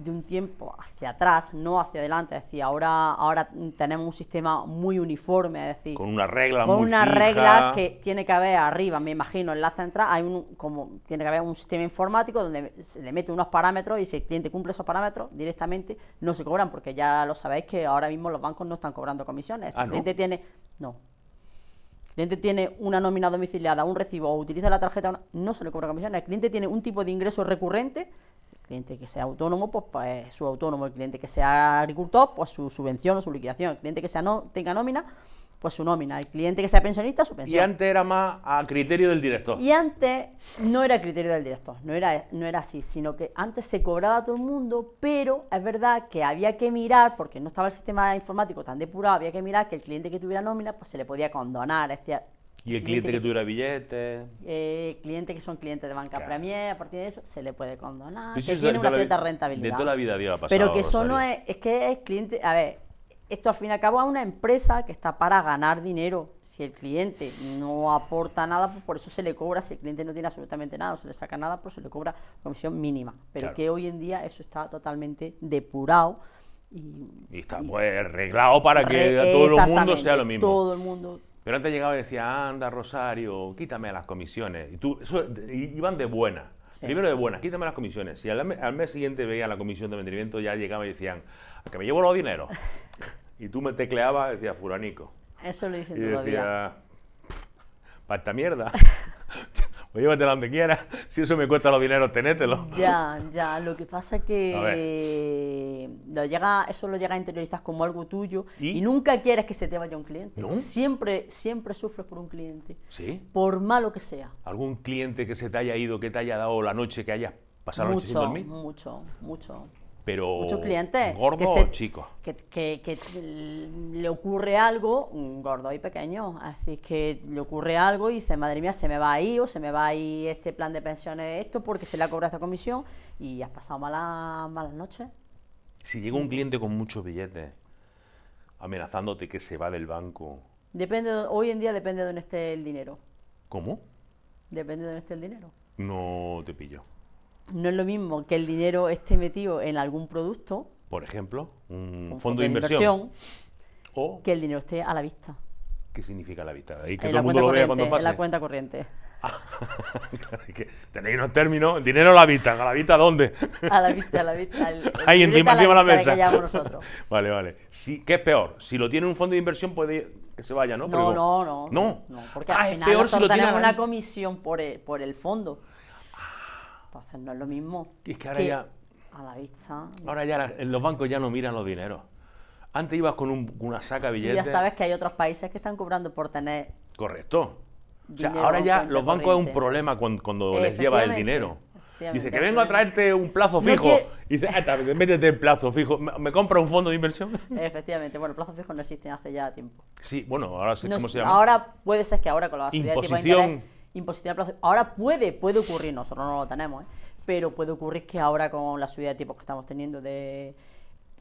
de un tiempo hacia atrás, no hacia adelante, es decir, ahora, ahora tenemos un sistema muy uniforme, decir, con una regla con una regla que tiene que haber arriba, me imagino, en la central hay un como tiene que haber un sistema informático donde se le mete unos parámetros y si el cliente cumple esos parámetros directamente no se cobran porque ya lo sabéis que ahora mismo los bancos no están cobrando comisiones, ah, el cliente tiene no, el cliente tiene una nómina domiciliada, un recibo o utiliza la tarjeta, no se le cobra comisiones, El cliente tiene un tipo de ingreso recurrente cliente que sea autónomo, pues, pues, su autónomo, el cliente que sea agricultor, pues su subvención o su liquidación, el cliente que sea no, tenga nómina, pues su nómina, el cliente que sea pensionista, su pensión. Y antes era más a criterio del director. Y antes no era a criterio del director, no era, no era así, sino que antes se cobraba a todo el mundo, pero es verdad que había que mirar, porque no estaba el sistema informático tan depurado, había que mirar que el cliente que tuviera nómina, pues se le podía condonar, es ¿Y el cliente, que, tuviera billetes? Eh, clientes que son clientes de banca premier, a partir de eso se le puede condonar, que tiene una cierta rentabilidad. De toda la vida había pasado. Pero que eso no es, es que es cliente, a ver, esto al fin y al cabo es una empresa que está para ganar dinero. Si el cliente no aporta nada, pues por eso se le cobra. Si el cliente no tiene absolutamente nada, no se le saca nada, pues se le cobra comisión mínima. Pero que hoy en día eso está totalmente depurado. Y, está pues arreglado para que todo el mundo sea lo mismo. Todo el mundo pero antes llegaba y decía, anda, Rosario, quítame las comisiones. Y tú, eso, iban de buena. Primero de buena quítame las comisiones. Y al, mes siguiente veía la comisión de mantenimiento, ya llegaba y decían, que me llevo los dineros. y tú me tecleabas, decía, furanico. Eso lo hice y Decía, para mierda. o llévatelo donde quieras. Si eso me cuesta los dineros, tenételo. Ya, ya. Lo que pasa es que eh, lo llega, eso lo llega a interiorizar como algo tuyo ¿Y? nunca quieres que se te vaya un cliente. Siempre, siempre sufres por un cliente. Sí. Por malo que sea. ¿Algún cliente que se te haya ido, que te haya dado la noche, que hayas pasado la noche sin dormir? Mucho, mucho, mucho pero clientes que o chico que, le ocurre algo gordo y pequeño así que le ocurre algo y dice madre mía se me va ahí o se me va ahí este plan de pensiones esto porque se le ha cobrado esta comisión y has pasado malas noches si llega un cliente con muchos billetes amenazándote que se va del banco depende hoy en día depende de dónde esté el dinero cómo depende de dónde esté el dinero no te pillo no es lo mismo que el dinero esté metido en algún producto. Por ejemplo, un, fondo, de inversión, o que el dinero esté a la vista. ¿Qué significa a la vista? que en todo el mundo lo vea cuando pase. En la cuenta corriente. Ah, tenéis unos términos, el dinero a la vista, ¿a la vista dónde? A la vista, a la vista. El, el Ahí encima, encima la, mesa. nosotros. Vale, vale. ¿Qué es peor? Si lo tiene un fondo de inversión puede que se vaya, ¿no? No, no, no, no, no. porque al ah, final es peor si una comisión por por el fondo. Entonces no es lo mismo. que ahora ya. A la vista. Ahora ya los bancos ya no miran los dineros. Antes ibas con una saca de billetes. ya sabes que hay otros países que están cobrando por tener. Correcto. ahora ya los bancos es un problema cuando, les lleva el dinero. Dice que vengo a traerte un plazo fijo. y dice, ah, métete en plazo fijo. ¿Me, compra un fondo de inversión? Efectivamente, bueno, plazo fijo no existe hace ya tiempo. Sí, bueno, ahora sí, ¿cómo se llama? Ahora puede ser que ahora con la subida de imposición a plazo. Ahora puede, puede ocurrir, nosotros no lo tenemos, ¿eh? pero puede ocurrir que ahora con la subida de tipos que estamos teniendo de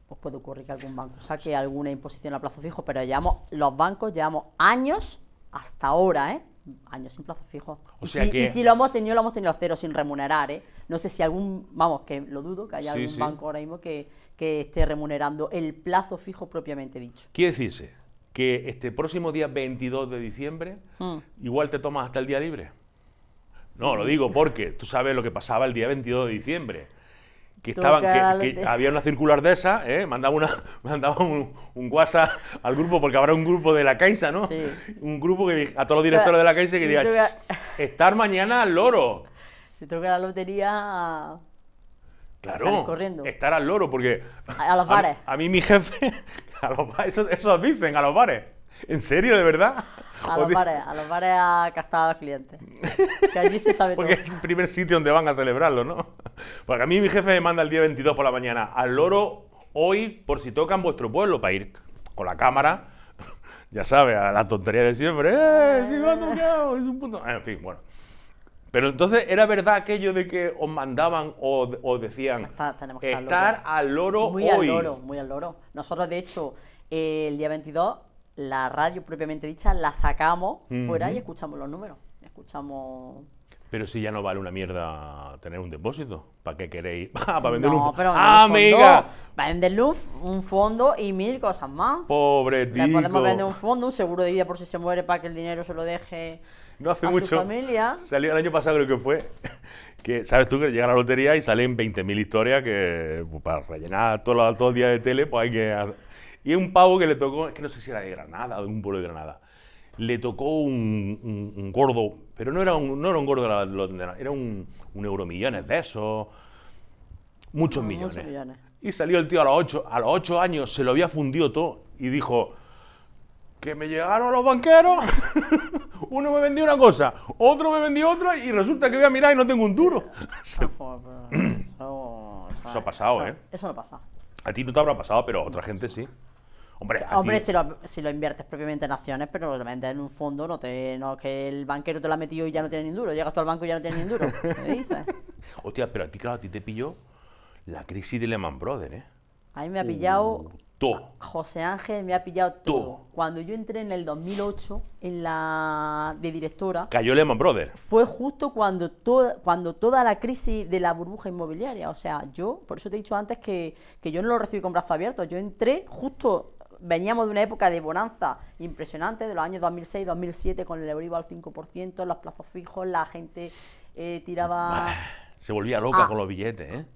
pues puede ocurrir que algún banco saque alguna imposición a plazo fijo, pero llevamos, los bancos llevamos años hasta ahora, ¿eh? Años sin plazo fijo. y, si, lo hemos tenido, lo hemos tenido a cero sin remunerar, ¿eh? No sé si algún, vamos, que lo dudo, que haya algún banco ahora mismo que, que esté remunerando el plazo fijo propiamente dicho. ¿Qué decirse? que este próximo día 22 de diciembre, hmm. igual te tomas hasta el día libre. No, lo digo porque tú sabes lo que pasaba el día 22 de diciembre. Que, estaban, que, había una circular de esa, ¿eh? mandaba, una, mandaba un, WhatsApp al grupo, porque habrá un grupo de la Caixa, ¿no? Un grupo que a todos los directores de la Caixa que diga, estar mañana al loro. Si toca la lotería, claro, corriendo. estar al loro, porque... A, los bares. a, mí mi jefe, A los eso, eso dicen, a los bares. ¿En serio, de verdad? A los bares, a los bares a castar a los clientes. Que allí se sabe Porque es el primer sitio donde van a celebrarlo, ¿no? Porque a mí mi jefe me manda el día 22 por la mañana al loro hoy por si tocan vuestro pueblo para ir con la cámara, ya sabe a la tontería de siempre. ¡Eh, si me Es un punto... En fin, bueno. Pero entonces era verdad aquello de que os mandaban o os decían estar al loro, muy Al loro, muy al loro. Nosotros, de hecho, el día 22, la radio propiamente dicha la sacamos fuera y escuchamos los números. Escuchamos. Pero si ya no vale una mierda tener un depósito. ¿Para qué queréis? para vender no, pero ¡Ah, Para vender luz, un fondo y mil cosas más. Pobre tío. podemos vender un fondo, un seguro de vida por si se muere para que el dinero se lo deje no hace mucho. Su familia. Salió el año pasado, creo que fue. Que, ¿Sabes tú que llega la lotería y salen 20.000 historias que pues, para rellenar todos los, días de tele, pues hay que. Y un pavo que le tocó, es que no sé si era de Granada de un pueblo de Granada, le tocó un, gordo, pero no era un, gordo de la era un, un euromillones de esos, muchos ah, millones. muchos millones. Y salió el tío a los, 8, a los 8 años, se lo había fundido todo y dijo, que me llegaron los banqueros. Uno me vendió una cosa, otro me vendió otra y resulta que voy a mirar y no tengo un duro. eso ha pasado, ¿eh? Eso no pasa. A ti no te habrá pasado, pero a otra gente sí. Hombre, Hombre si, lo, inviertes propiamente en acciones, pero lo vendes en un fondo, no te que el banquero te lo ha metido y ya no tiene ni duro. Llegas tú al banco y ya no tiene ni duro. ¿Qué dices? Hostia, pero a ti, claro, a ti te pilló la crisis de Lehman Brothers, ¿eh? A mí me ha pillado uh. José Ángel me ha pillado todo. Cuando yo entré en el 2008 en la de directora. Cayó Lehman Brothers. Fue justo cuando, toda cuando toda la crisis de la burbuja inmobiliaria. O sea, yo, por eso te he dicho antes que, yo no lo recibí con brazos abiertos. Yo entré justo veníamos de una época de bonanza impresionante, de los años 2006-2007, con el Euribor al 5%, los plazos fijos, la gente eh, tiraba... se volvía loca ah. con los billetes, ¿eh?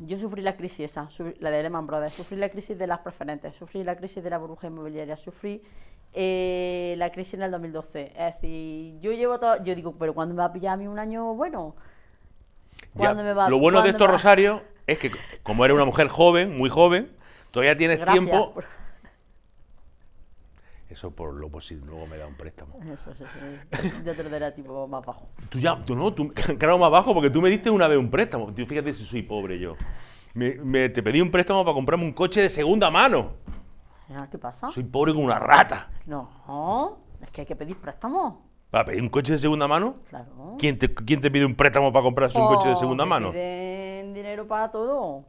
yo sufrí la crisis esa, la de Lehman Brothers, sufrí la crisis de las preferentes, sufrí la crisis de la burbuja inmobiliaria, sufrí eh, la crisis en el 2012. Es decir, yo llevo todo, yo digo, pero cuándo me va a pillar a mí un año bueno? ¿Cuándo me va, a lo bueno de esto, Rosario, es que como eres una mujer joven, muy joven, todavía tienes tiempo eso por lo posible, pues, luego me da un préstamo. Eso, eso, Yo te lo tipo más bajo. Tú ya, tú no, tú, claro, más bajo, porque tú me diste una vez un préstamo. Tú fíjate si soy pobre yo. Me, te pedí un préstamo para comprarme un coche de segunda mano. Ah, ¿Qué pasa? Soy pobre como una rata. No, es que hay que pedir préstamo. ¿Para pedir un coche de segunda mano? Claro. ¿Quién te, quién te pide un préstamo para comprarse un coche de oh, segunda mano? Piden dinero para todo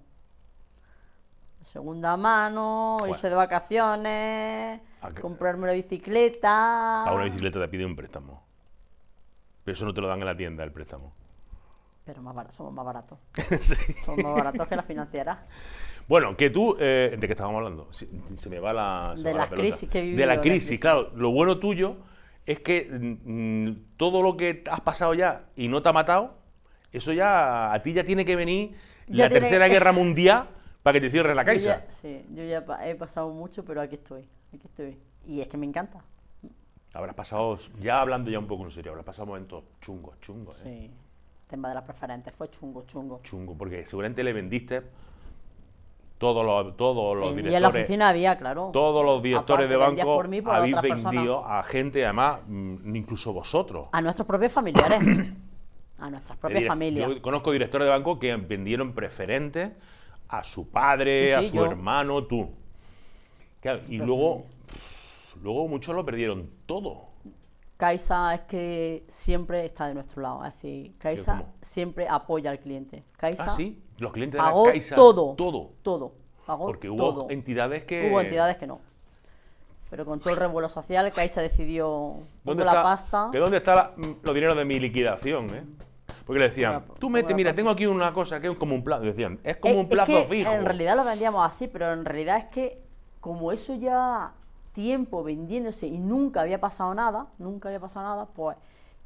segunda mano, irse de vacaciones, ah, comprarme una bicicleta. A una bicicleta te pide un préstamo. Pero eso no te lo dan en la tienda, el préstamo. Pero más barato, somos más baratos. Somos más baratos que la financiera. Bueno, que tú, eh, ¿de qué estábamos hablando? Se, me va la. de, la crisis que de la crisis claro. Lo bueno tuyo es que mm, mm, todo lo que has pasado ya y no te ha matado, eso ya a ti ya tiene que venir la tercera guerra mundial para que te cierres la caixa. sí, yo ya he pasado mucho, pero aquí estoy, estoy. Y es que me encanta. Habrás pasado, ya hablando ya un poco en serio, habrás pasado momentos chungos, chungos. ¿eh? Sí, tema de las preferentes fue chungo, chungo. Chungo, porque seguramente le vendiste todos los, todos los directores. Y en la oficina había, claro. Todos los directores de banco por habéis vendido a gente, además, mm, incluso vosotros. A nuestros propios familiares. a nuestras propias familias. Yo conozco directores de banco que vendieron preferentes a su padre, a su hermano, tú. y luego, luego muchos lo perdieron todo. Caixa es que siempre está de nuestro lado. Es decir, Caixa siempre apoya al cliente. Caixa ah, sí, los clientes pagó de todo. Todo. Todo. Porque hubo entidades que. Hubo entidades que no. Pero con todo el revuelo social, Caixa decidió. ¿Dónde la pasta? ¿De dónde están mm, los dinero de mi liquidación? Eh? Porque le decían, tú mete, mira, tengo aquí una cosa que es como un plazo. Decían, es como un plazo fijo. En realidad lo vendíamos así, pero en realidad es que como eso ya tiempo vendiéndose y nunca había pasado nada, nunca había pasado nada, pues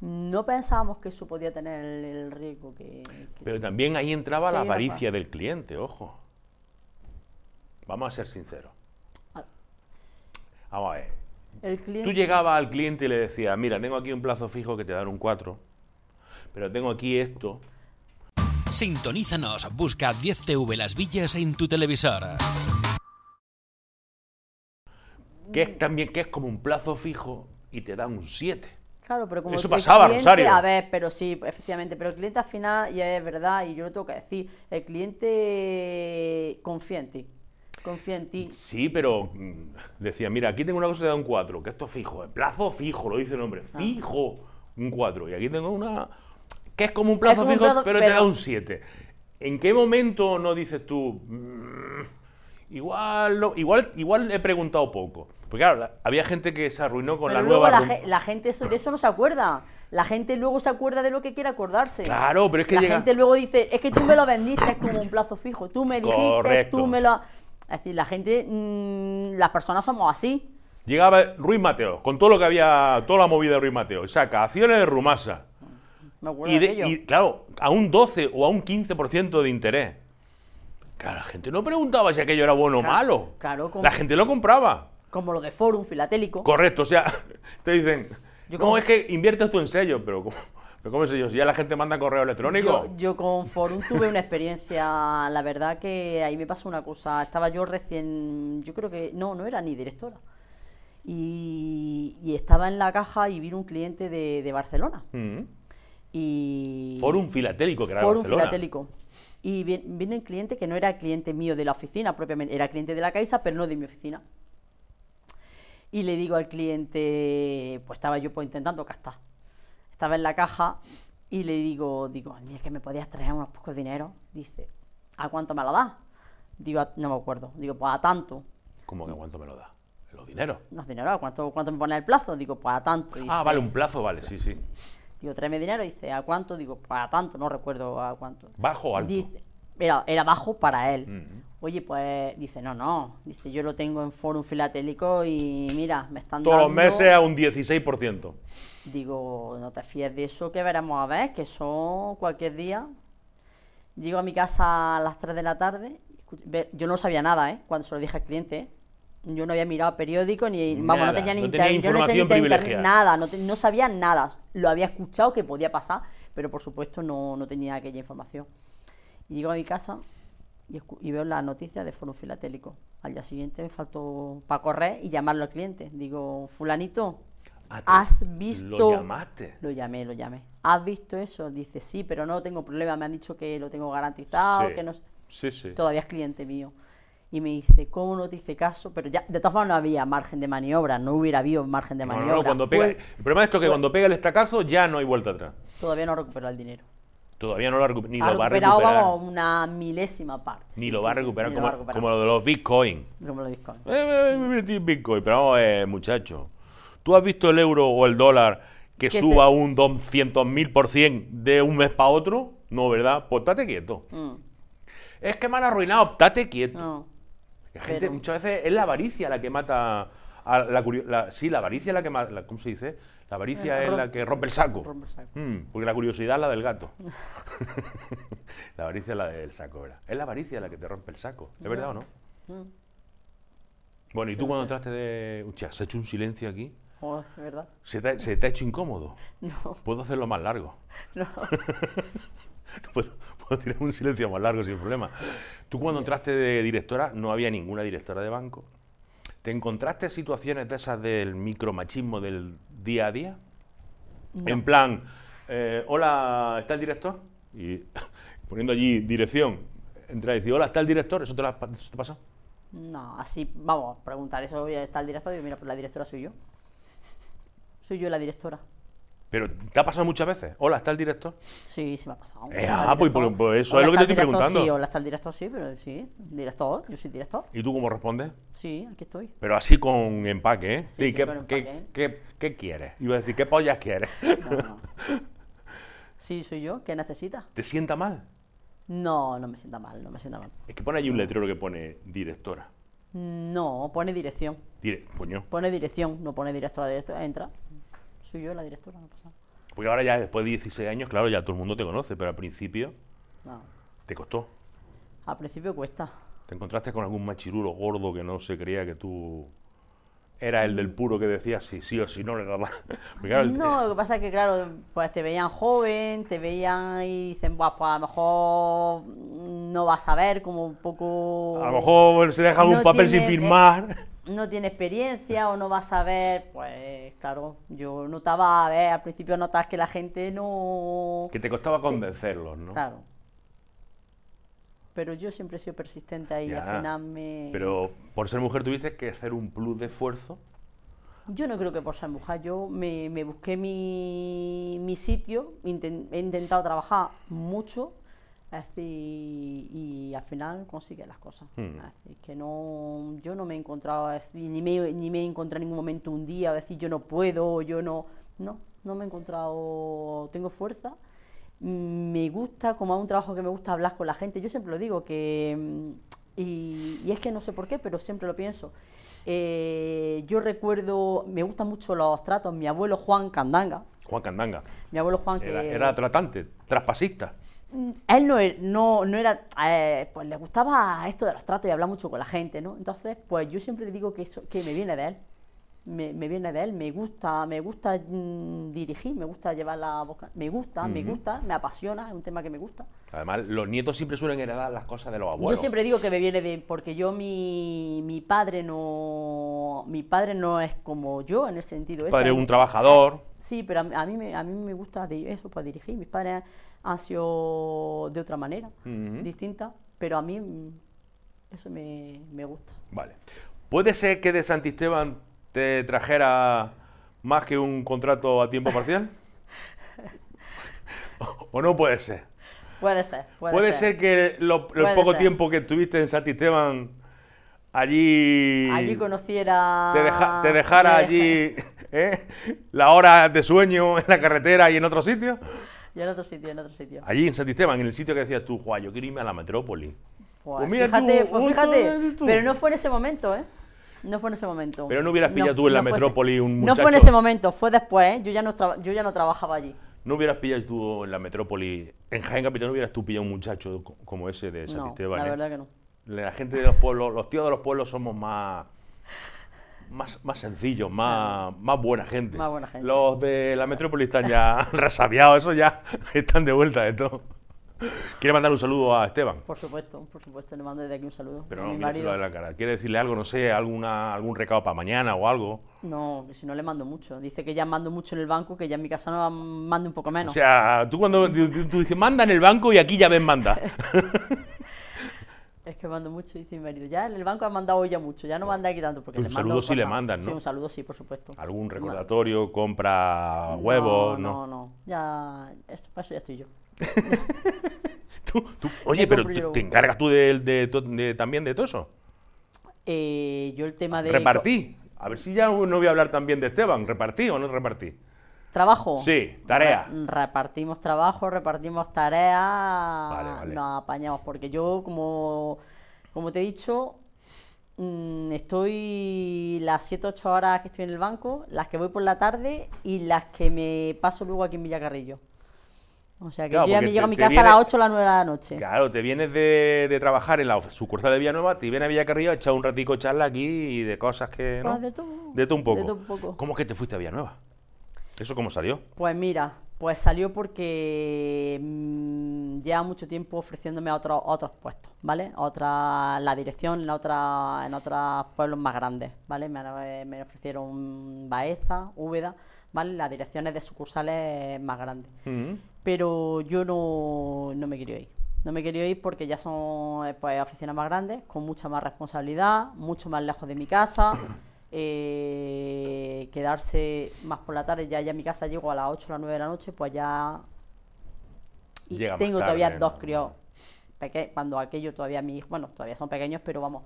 no pensábamos que eso podía tener el, riesgo que... Pero también ahí entraba la pues. avaricia del cliente, ojo. Vamos a ser sinceros. Ah. Vamos a ver. Tú llegabas al cliente y le decías, mira, tengo aquí un plazo fijo que te dan un 4, pero tengo aquí esto. Sintonízanos, busca 10TV Las Villas en tu televisor. Que es también que es como un plazo fijo y te da un 7. Claro, pero como Eso pasaba, Rosario. A ver, pero sí, efectivamente, pero el cliente al final, y es verdad, y yo lo tengo que decir, el cliente confía en ti. Confía en ti. Sí, pero mm, decía, mira, aquí tengo una cosa de un 4, que esto es fijo, el plazo fijo, lo dice el hombre, ah. fijo un 4. Y aquí tengo una que es como un plazo fijo, pero, te da un 7. ¿En qué momento no dices tú, mm, igual, igual, igual he preguntado poco? Porque claro, había gente que se arruinó con la nueva... La, gente de eso no se acuerda. La gente luego se acuerda de lo que quiere acordarse. Claro, pero es que La gente luego dice, es que tú me lo vendiste es como un plazo fijo. Tú me dijiste, tú me lo... Es decir, la gente, mm, las personas somos así. Llegaba Ruiz Mateo, con todo lo que había, toda la movida de Ruiz Mateo, saca acciones de Rumasa. Me acuerdo y, de, y claro, a un 12 o a un 15% de interés. Claro, la gente no preguntaba si aquello era bueno o malo. Claro, la gente lo compraba. Como lo de Forum Filatélico. Correcto, o sea, te dicen, ¿cómo es que inviertes tú en sellos, pero ¿cómo, pero ¿cómo Si ya la gente manda correo electrónico. Yo, yo con Forum tuve una experiencia, la verdad que ahí me pasó una cosa. Estaba yo recién, yo creo que, no, no era ni directora y, estaba en la caja y vino un cliente de, Barcelona. Uh y Filatélico, que era Forum Barcelona. Filatélico. Y viene un cliente que no era cliente mío de la oficina propiamente, era cliente de la Caixa, pero no de mi oficina. Y le digo al cliente, pues estaba yo pues, intentando gastar. Estaba en la caja y le digo, digo, es que me podías traer unos pocos dinero. Dice, ¿a cuánto me lo das? Digo, no me acuerdo. Digo, pues a tanto. ¿Cómo que a cuánto me lo das? Los dineros. Los dinero, ¿cuánto, cuánto me pone el plazo? Digo, pues a tanto. ah, vale, un plazo, vale, sí, sí. Digo, tráeme dinero, dice, ¿a cuánto? Digo, pues a tanto, no recuerdo a cuánto. ¿Bajo o alto? Dice, era, bajo para él. Oye, pues dice, no, no. Dice, yo lo tengo en foro Filatélico y mira, me están dando... Todos los meses a un 16%. Digo, no te fíes de eso, que veremos a ver, que son cualquier día. Llego a mi casa a las 3 de la tarde. Yo no sabía nada, ¿eh? Cuando se lo dije al cliente, ¿eh? yo no había mirado periódico, ni, vamos, no tenía ni internet, yo no sé ni internet, nada, no, sabía nada. Lo había escuchado que podía pasar, pero por supuesto no, tenía aquella información. Y llego a mi casa y, veo la noticia de Foro Filatélico. Al día siguiente me faltó para correr y llamarlo al cliente. Digo, fulanito, ah, ¿Has visto? ¿Lo llamaste? Lo llamé, lo llamé. ¿Has visto eso? Dice, sí, pero no tengo problema, me han dicho que lo tengo garantizado, que no... Sí, sí. Todavía es cliente mío y me dice, ¿cómo no te hice caso? Pero ya, de todas formas no había margen de maniobra, no hubiera habido margen de maniobra. No, no, cuando pega, el problema es esto, que, cuando pega el estacazo ya no hay vuelta atrás. Todavía no recuperado el dinero. Todavía no lo ha, recuperado. ni lo Va a Vamos, una milésima parte. Ni lo va a recuperar, como, lo, de los Bitcoin. Como lo de Bitcoin. Eh, eh, eh, Bitcoin, pero vamos, eh, muchacho. ¿Tú has visto el euro o el dólar que, suba un 200.000% de un mes para otro? No, ¿verdad? Pues estate quieto. Mm. Es que me han arruinado, estate quieto gente, muchas veces es la avaricia la que mata. A la, la, sí, la avaricia es la que ¿Cómo se dice? La avaricia eh, es la que rompe el saco. Mm, porque la curiosidad es la del gato. la avaricia es la del saco, ¿verdad? Es la avaricia la que te rompe el saco. ¿Es verdad o no? Mm. Bueno, ¿y tú cuando entraste de... se ha hecho un silencio aquí. Oh, ¿verdad? ¿Se te, ha hecho incómodo? No. Puedo hacerlo más largo. No. ¿Puedo, puedo tirar un silencio más largo sin problema. Tú cuando entraste de directora no había ninguna directora de banco. ¿Te encontraste situaciones de esas del micromachismo del día a día? En plan, eh, hola, ¿está el director? Y poniendo allí dirección, entra y dice, hola, ¿está el director? ¿Eso te, pasa? No, así, vamos, preguntar eso, ¿está el director? Y mira, pues la directora soy yo. Soy yo la directora. Pero ¿te ha pasado muchas veces? Hola, ¿está el director? Sí, sí me ha pasado. Eh, ah, pues, pues, pues, eso es lo que te estoy preguntando. Sí, hola, está el director, sí, pero sí, director, yo soy director. ¿Y tú cómo respondes? Sí, aquí estoy. Pero así con empaque, ¿eh? Sí, sí ¿qué, Qué, quieres? Iba a decir, ¿qué pollas quieres? Sí, soy yo, ¿qué necesitas? ¿Te sienta mal? No, no me sienta mal, no me sienta mal. Es que pone allí un letrero que pone directora. No, pone dirección. Pone dirección, no pone directora, directora, entra. Soy yo la directora, no Porque ahora ya después de 16 años, claro, ya todo el mundo te conoce, pero al principio no. te costó. Al principio cuesta. ¿Te encontraste con algún machirulo gordo que no se creía que tú era el del puro que decía si sí o si no le daba. no, lo que pasa es que, claro, pues te veían joven, te veían y dicen, pues a lo mejor no vas a ver, como un poco... A lo mejor se deja algún un papel sin firmar. Eh, no tiene experiencia o no va a saber, pues claro, yo notaba, a ver, al principio notas que la gente no... Que te costaba convencerlos, ¿no? Claro. Pero yo siempre he sido persistente ahí al final me... Pero por ser mujer dices que hacer un plus de esfuerzo. Yo no creo que por ser mujer, yo me, me busqué mi, mi sitio, he intentado trabajar mucho, Así, y al final consigue las cosas. Hmm. que no, yo no me he encontrado, ni, me, ni me he encontrado en ningún momento un día, decir yo no puedo, yo no, no, no me he encontrado, tengo fuerza. Mm, me gusta, como a un trabajo que me gusta hablar con la gente, yo siempre lo digo, que, mm, y, es que no sé por qué, pero siempre lo pienso. Eh, yo recuerdo, me gustan mucho los tratos, mi abuelo Juan Candanga. Juan Candanga. Mi abuelo Juan que... era tratante, traspasista él no, er, no, no era, pues le gustaba esto de los tratos y hablar mucho con la gente, ¿no? Entonces, pues yo siempre le digo que eso, que me viene de él, me, viene de él, me gusta, me gusta mm, dirigir, me gusta llevar la boca, me gusta, me gusta, me apasiona, es un tema que me gusta. Además, los nietos siempre suelen heredar las cosas de los abuelos. Yo siempre digo que me viene de, porque yo, mi, mi padre no, mi padre no es como yo en el sentido Padre es un trabajador. Sí, pero a, mí, a mí me gusta eso, pues dirigir, mis padres ha sido de otra manera, distinta, pero a mí eso me, gusta. Vale. ¿Puede ser que de Santisteban te trajera más que un contrato a tiempo parcial? ¿O no puede ser? Puede ser. Puede, ser. que lo, poco tiempo que estuviste en Santisteban allí... Allí conociera... Te, dejara allí ¿eh? la hora de sueño en la carretera y en otro sitio. Y en otro sitio, en otro sitio. Allí en Santisteban, en el sitio que decías tú, Juan, yo quiero irme a la metrópoli. Pues fíjate, pues fíjate. Pero no fue en ese momento, ¿eh? No fue en ese momento. Pero no hubieras pillado tú en la metrópoli un muchacho. No fue en ese momento, fue después, ¿eh? Yo ya no, yo ya no trabajaba allí. ¿No hubieras pillado tú en la metrópoli, en Jaén Capital, no hubieras tú pillado un muchacho como ese de Santisteban? No, la ¿eh? verdad que no. La gente de los pueblos, los tíos de los pueblos somos más más, más sencillos, más, más buena gente. Los de la metrópoli están ya resabiados, eso ya están de vuelta de todo. ¿Quiere mandar un saludo a Esteban? Por supuesto, por supuesto, le mando desde aquí un saludo. Pero no, mi la cara. ¿Quiere decirle algo, no sé, alguna, algún recado para mañana o algo? No, si no le mando mucho. Dice que ya mando mucho en el banco, que ya en mi casa no mando un poco menos. O sea, tú cuando tú, dices manda en el banco y aquí ya ven manda. Es que mando mucho, dice mi marido. Ya en el banco ha mandado ya mucho, ya no manda aquí tanto. Porque un saludo sí le mandan, ¿no? Sí, un saludo sí, por supuesto. ¿Algún recordatorio, compra huevos? No, no, no. Ya, esto, para ya estoy yo. oye, pero ¿te encargas tú de, también de todo eso? Eh, yo el tema de... Repartí. A ver si ya no voy a hablar también de Esteban. ¿Repartí o no repartí? Trabajo. Sí, tarea. repartimos trabajo, repartimos tarea, nos apañamos, porque yo, como, como te he dicho, mm, estoy las 7-8 horas que estoy en el banco, las que voy por la tarde y las que me paso luego aquí en Villacarrillo. O sea que yo ya me llego a mi casa a las 8 o las 9 de la noche. Claro, te vienes de, trabajar en la sucursal de Villanueva, te vienes a Villacarrillo a un ratico charla aquí y de cosas que. Ah, ¿no? de tú. un poco. De todo un poco. ¿Cómo es que te fuiste a Villanueva? ¿Eso cómo salió? Pues mira, pues salió porque ya mm, lleva mucho tiempo ofreciéndome a otros otros puestos, ¿vale? otra, la dirección en otra, en otros pueblos más grandes, ¿vale? Me, ofrecieron Baeza, Úbeda, ¿vale? Las direcciones de sucursales más grandes. Mm. Pero yo no, no me quería ir. No me quería ir porque ya son eh, pues, oficinas más grandes, con mucha más responsabilidad, mucho más lejos de mi casa eh, quedarse más por la tarde, ya, ya mi casa llego a las 8 o las 9 de la noche, pues ya tengo todavía dos crios cuando aquello todavía mi hijo bueno, todavía son pequeños, pero vamos,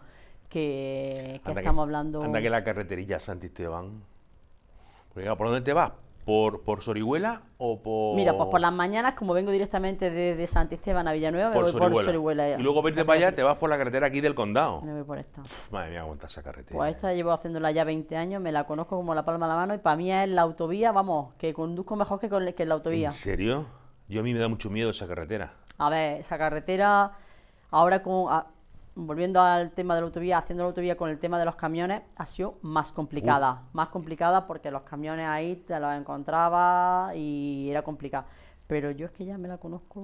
que, estamos hablando... Anda que la carreterilla Santi Esteban, ¿por dónde te vas? ¿Por, por Sorihuela o por...? Mira, pues por las mañanas, como vengo directamente desde de Esteban a Villanueva, voy por Sorihuela. Y luego vete para allá, te vas por la carretera aquí del condado. Me voy por esta. madre mía, aguanta esa carretera. Pues eh. esta llevo haciéndola ya 20 años, me la conozco como la palma de la mano y para mí es la autovía, vamos, que conduzco mejor que, que la autovía. ¿En serio? Yo a mí me da mucho miedo esa carretera. A ver, esa carretera, ahora con volviendo al tema de la autovía, haciendo la autovía con el tema de los camiones, ha sido más complicada. Más complicada porque los camiones ahí te los encontraba y era complicada Pero yo es que ya me la conozco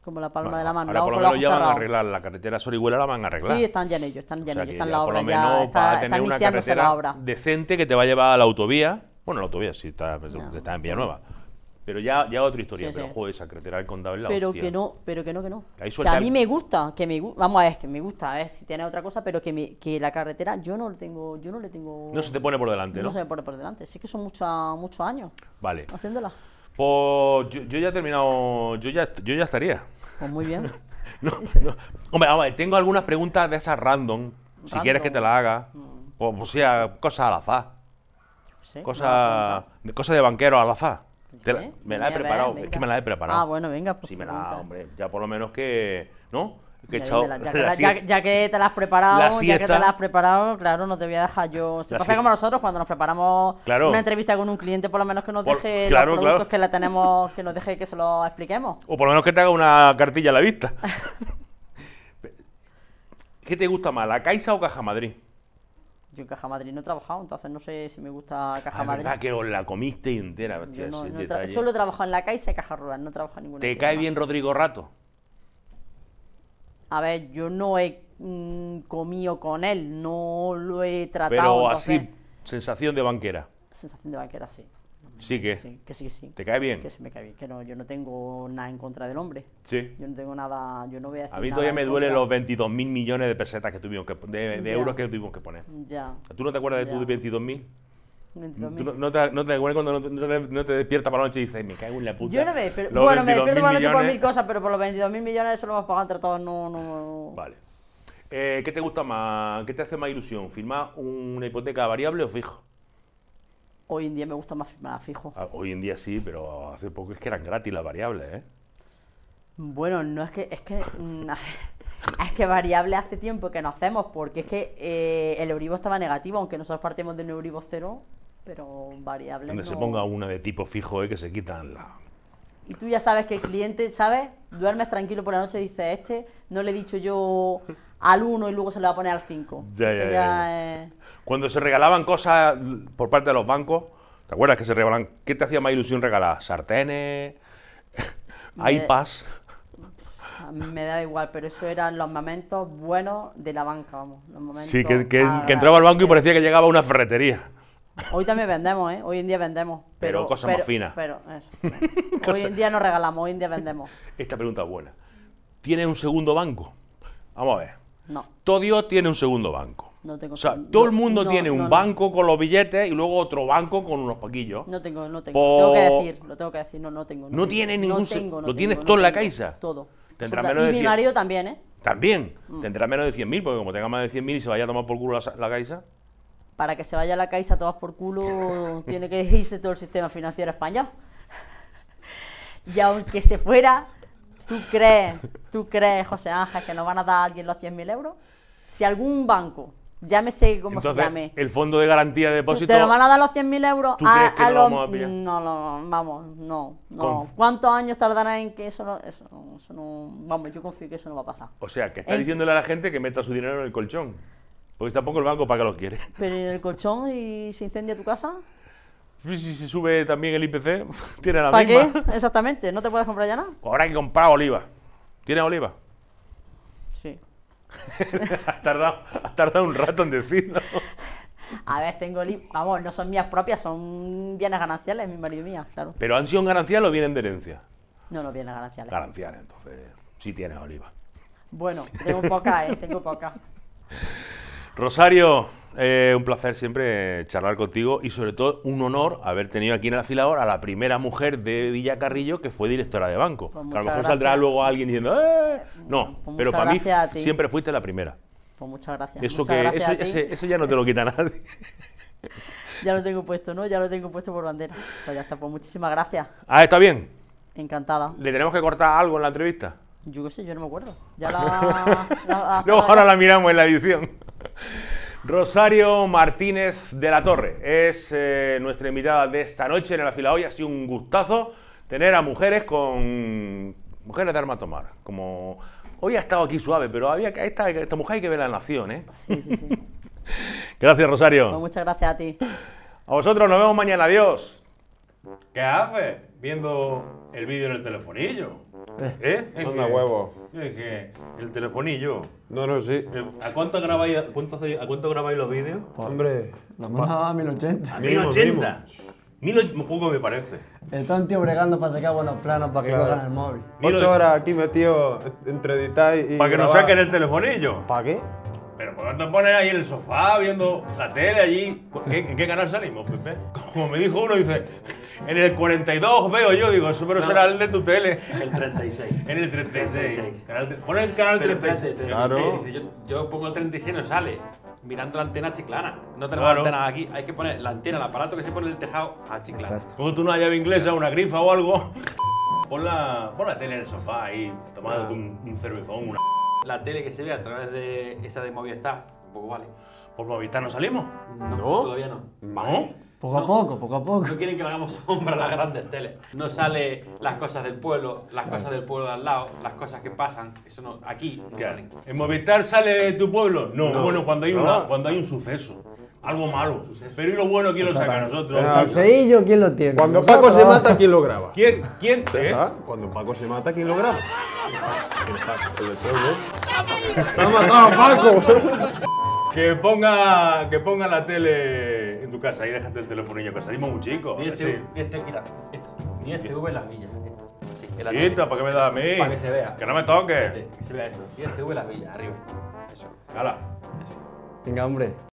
como la palma de la mano. Ahora por lo menos ya van a arreglar la carretera Sorihuela, la van a arreglar. Sí, están ya en ello, están ya en ello, están la obra ya, está, está iniciándose una la obra. decente que te va a llevar a la autovía. Bueno, la autovía sí está, está en vía Nueva pero ya, ya otra historia, pero juego esa carretera del Pero que no, pero que no, que no. que a mí me gusta, que me vamos a ver, que me gusta, a ver si tiene otra cosa, pero que, la carretera yo no le tengo, yo no le tengo... No se te pone por delante, ¿no? No se me pone por delante, sí que son muchos años vale. haciéndola. Pues yo, ya he terminado, yo ya, yo ya estaría. Pues muy bien. Hombre, tengo algunas preguntas de esas random, si quieres que te las haga. Mm. Pues, o, sea, cosas al azar. Sí, cosas, cosas de banquero la azar. ¿Eh? me la he preparado, es que me la he preparado. Ah, bueno, venga, pues. Sí, me la, hombre, ya por lo menos que. ¿No? Que ya, chao, ya, que, te la has preparado, ya que te la has preparado, claro, no te voy a dejar yo. Se pasa como nosotros cuando nos preparamos una entrevista con un cliente, por lo menos que nos deje los productos que la tenemos, que nos deje que se lo expliquemos. O por lo menos que te haga una cartilla a la vista. ¿Qué te gusta más, la Caixa o Caja Madrid? Yo en Caja Madrid no he trabajado, entonces no sé si me gusta ah, Caja ah, Madrid. que la comiste entera, Solo he trabajado en la Caixa y Caja Rural, no he trabajado en ninguna. ¿Te cae bien Rodrigo Rato? A ver, yo no he mm, comido con él, no lo he tratado. Pero así, sensación de banquera. Sensación de banquera, sí. Sí que. Sí, que sí, ¿Te cae bien? Que sí me cae bien, que no, yo no tengo nada en contra del hombre. Sí. Yo no tengo nada, yo no voy a decir A mí todavía me duelen los 22.000 mil millones de pesetas que tuvimos que, de, de euros que tuvimos que poner. Ya. ¿Tú no te acuerdas de tus 22 mil? no, te, acuerdas cuando no, te, despierta despiertas para la noche y dices, me cae en la puta. Yo no me bueno, me despierto para la noche por mil cosas, pero por los 22.000 mil millones eso lo hemos pagado entre todos, no, no. Vale. Eh, ¿Qué te gusta más? ¿Qué te hace más ilusión? ¿Firmar una hipoteca variable o fijo? Hoy en día me gusta más, fijo. Ah, hoy en día sí, pero hace poco es que eran gratis las variables, ¿eh? Bueno, no es que, es que, mm, es que variable hace tiempo que no hacemos, porque es que eh, el Euribo estaba negativo, aunque nosotros partimos de un Euribo cero, pero variable. Donde se ponga una de tipo fijo, ¿eh? que se quitan la, y tú ya sabes que el cliente, ¿sabes? Duermes tranquilo por la noche y dices, este no le he dicho yo al 1 y luego se lo va a poner al 5. Ya, Cuando se regalaban cosas por parte de los bancos, ¿te acuerdas que se regalaban ¿Qué te hacía más ilusión regalar? ¿Sartenes? Me da igual, pero eso eran los momentos buenos de la banca, vamos. sí, que, entraba al banco y parecía que llegaba una ferretería. Hoy también vendemos, ¿eh? Hoy en día vendemos. Pero, cosas más finas. Pero hoy en día no regalamos, hoy en día vendemos. Esta pregunta es buena. ¿Tienes un segundo banco? Vamos a ver. No. Todo Dios tiene un segundo banco. No tengo. O sea, todo el mundo tiene un banco con los billetes y luego otro banco con unos paquillos. No tengo, no tengo. Tengo que decir, lo tengo que decir. No, no tengo. No, tiene ningún. Tengo, lo tienes todo en la caixa. Todo. Tendrá menos y mi marido también, ¿eh? También. Tendrá menos de 100.000, porque como tenga más de 100.000 y se vaya a tomar por culo la, la caixa para que se vaya la Caixa todas por culo, tiene que irse todo el sistema financiero español. y aunque se fuera, ¿tú crees, tú crees, José Ángel, que nos van a dar a alguien los 100.000 euros? Si algún banco, llámese como se llame. El fondo de garantía de depósito. ¿Te lo van a dar los 100.000 euros a, los.? no, no, vamos, no. no. ¿Cuántos años tardarán en que eso no, eso, no, Vamos, yo confío que eso no va a pasar. O sea, que está diciéndole a la gente que meta su dinero en el colchón. Porque tampoco el banco para que lo quiere. ¿Pero en el colchón y se incendia tu casa? Si se sube también el IPC, tiene la misma. ¿Para qué? Exactamente, ¿no te puedes comprar ya nada? Pues habrá que comprar oliva. ¿Tienes oliva? Sí. has, tardado, tardado un rato en decirlo. A ver, tengo Vamos, no son mías propias, son bienes gananciales, mi marido y mía, claro. ¿Pero han sido gananciales o vienen de herencia? No, no vienen gananciales. Garanciales, entonces sí tienes oliva. Bueno, tengo poca, ¿eh? tengo poca. Rosario, eh, un placer siempre charlar contigo y sobre todo un honor haber tenido aquí en el afilador a la primera mujer de Villa Carrillo que fue directora de banco. Pues a lo mejor saldrá luego alguien diciendo, eh", mm, No, pues pero para mí siempre fuiste la primera. Pues muchas gracias. Eso, ya no te lo quita nadie. ya lo tengo puesto, ¿no? Ya lo tengo puesto por bandera. Pues ya está, pues muchísimas gracias. Ah, está bien. Encantada. ¿Le tenemos que cortar algo en la entrevista? Yo qué sé, yo no me acuerdo. Ya no, ahora la miramos en la edición. Rosario Martínez de la Torre es eh, nuestra invitada de esta noche en la fila hoy. Ha sido un gustazo tener a mujeres con mujeres de arma tomar. Como hoy ha estado aquí suave, pero había que esta, mujer hay que ver la nación, ¿eh? gracias, Rosario. Pues muchas gracias a ti. A vosotros nos vemos mañana. Adiós. ¿Qué haces? Viendo el vídeo en el telefonillo. Eh, ¿Eh? Es huevo. el telefonillo. No, no, sí. Eh, ¿A cuánto grabáis, a cuánto los vídeos? Hombre, lo más a 1080. ¿A 1080? poco me parece. Están tío bregando para sacar buenos planos para que lo hagan el móvil. Ocho horas aquí metido entre editar y. Para que no saquen el telefonillo. ¿Para qué? Pero ¿por tanto te pones ahí en el sofá viendo la tele allí? ¿En qué canal salimos, Pepe? Como me dijo uno, dice. En el 42 veo yo, digo, eso pero será el de tu tele. El 36. En el 36. Pon el canal 36. yo, pongo el 36 y no sale. Mirando la antena chiclana. No tenemos antena aquí. Hay que poner la antena, el aparato que se pone en el tejado a chiclana. Como tú una llave inglesa, una grifa o algo. Pon la, pon la tele en el sofá ahí, tomando un, cervezón, una. La tele que se ve a través de esa de Movistar, un poco vale. ¿Por Movistar no salimos? No, todavía no. ¿No? Poco a poco, poco a poco. No quieren que le hagamos sombra a las grandes teles. No sale las cosas del pueblo, las cosas del pueblo de al lado, las cosas que pasan. Eso no, aquí no claro. salen. ¿En Movistar sale tu pueblo? No, bueno, cuando hay, cuando hay un suceso. Algo malo. Pero y lo bueno, ¿quién lo saca? Nosotros. El ¿quién lo tiene? ¿Eh? Cuando Paco se mata, ¿quién lo graba? ¿Quién? ¿Quién? Cuando Paco se mata, ¿quién lo graba? El, Paco el ¡Se ha matado Paco! que ponga, que ponga la tele en tu casa, ahí déjate el telefonillo que salimos muy chicos. Y este, sí. este, mira, este V en las villas. Quita, Sí, ¿Para que me da a mí? Para que se vea. Que no me toque. Este, que se vea esto. Y este V en las villas, arriba. Eso. Hala. Eso. Venga, hombre.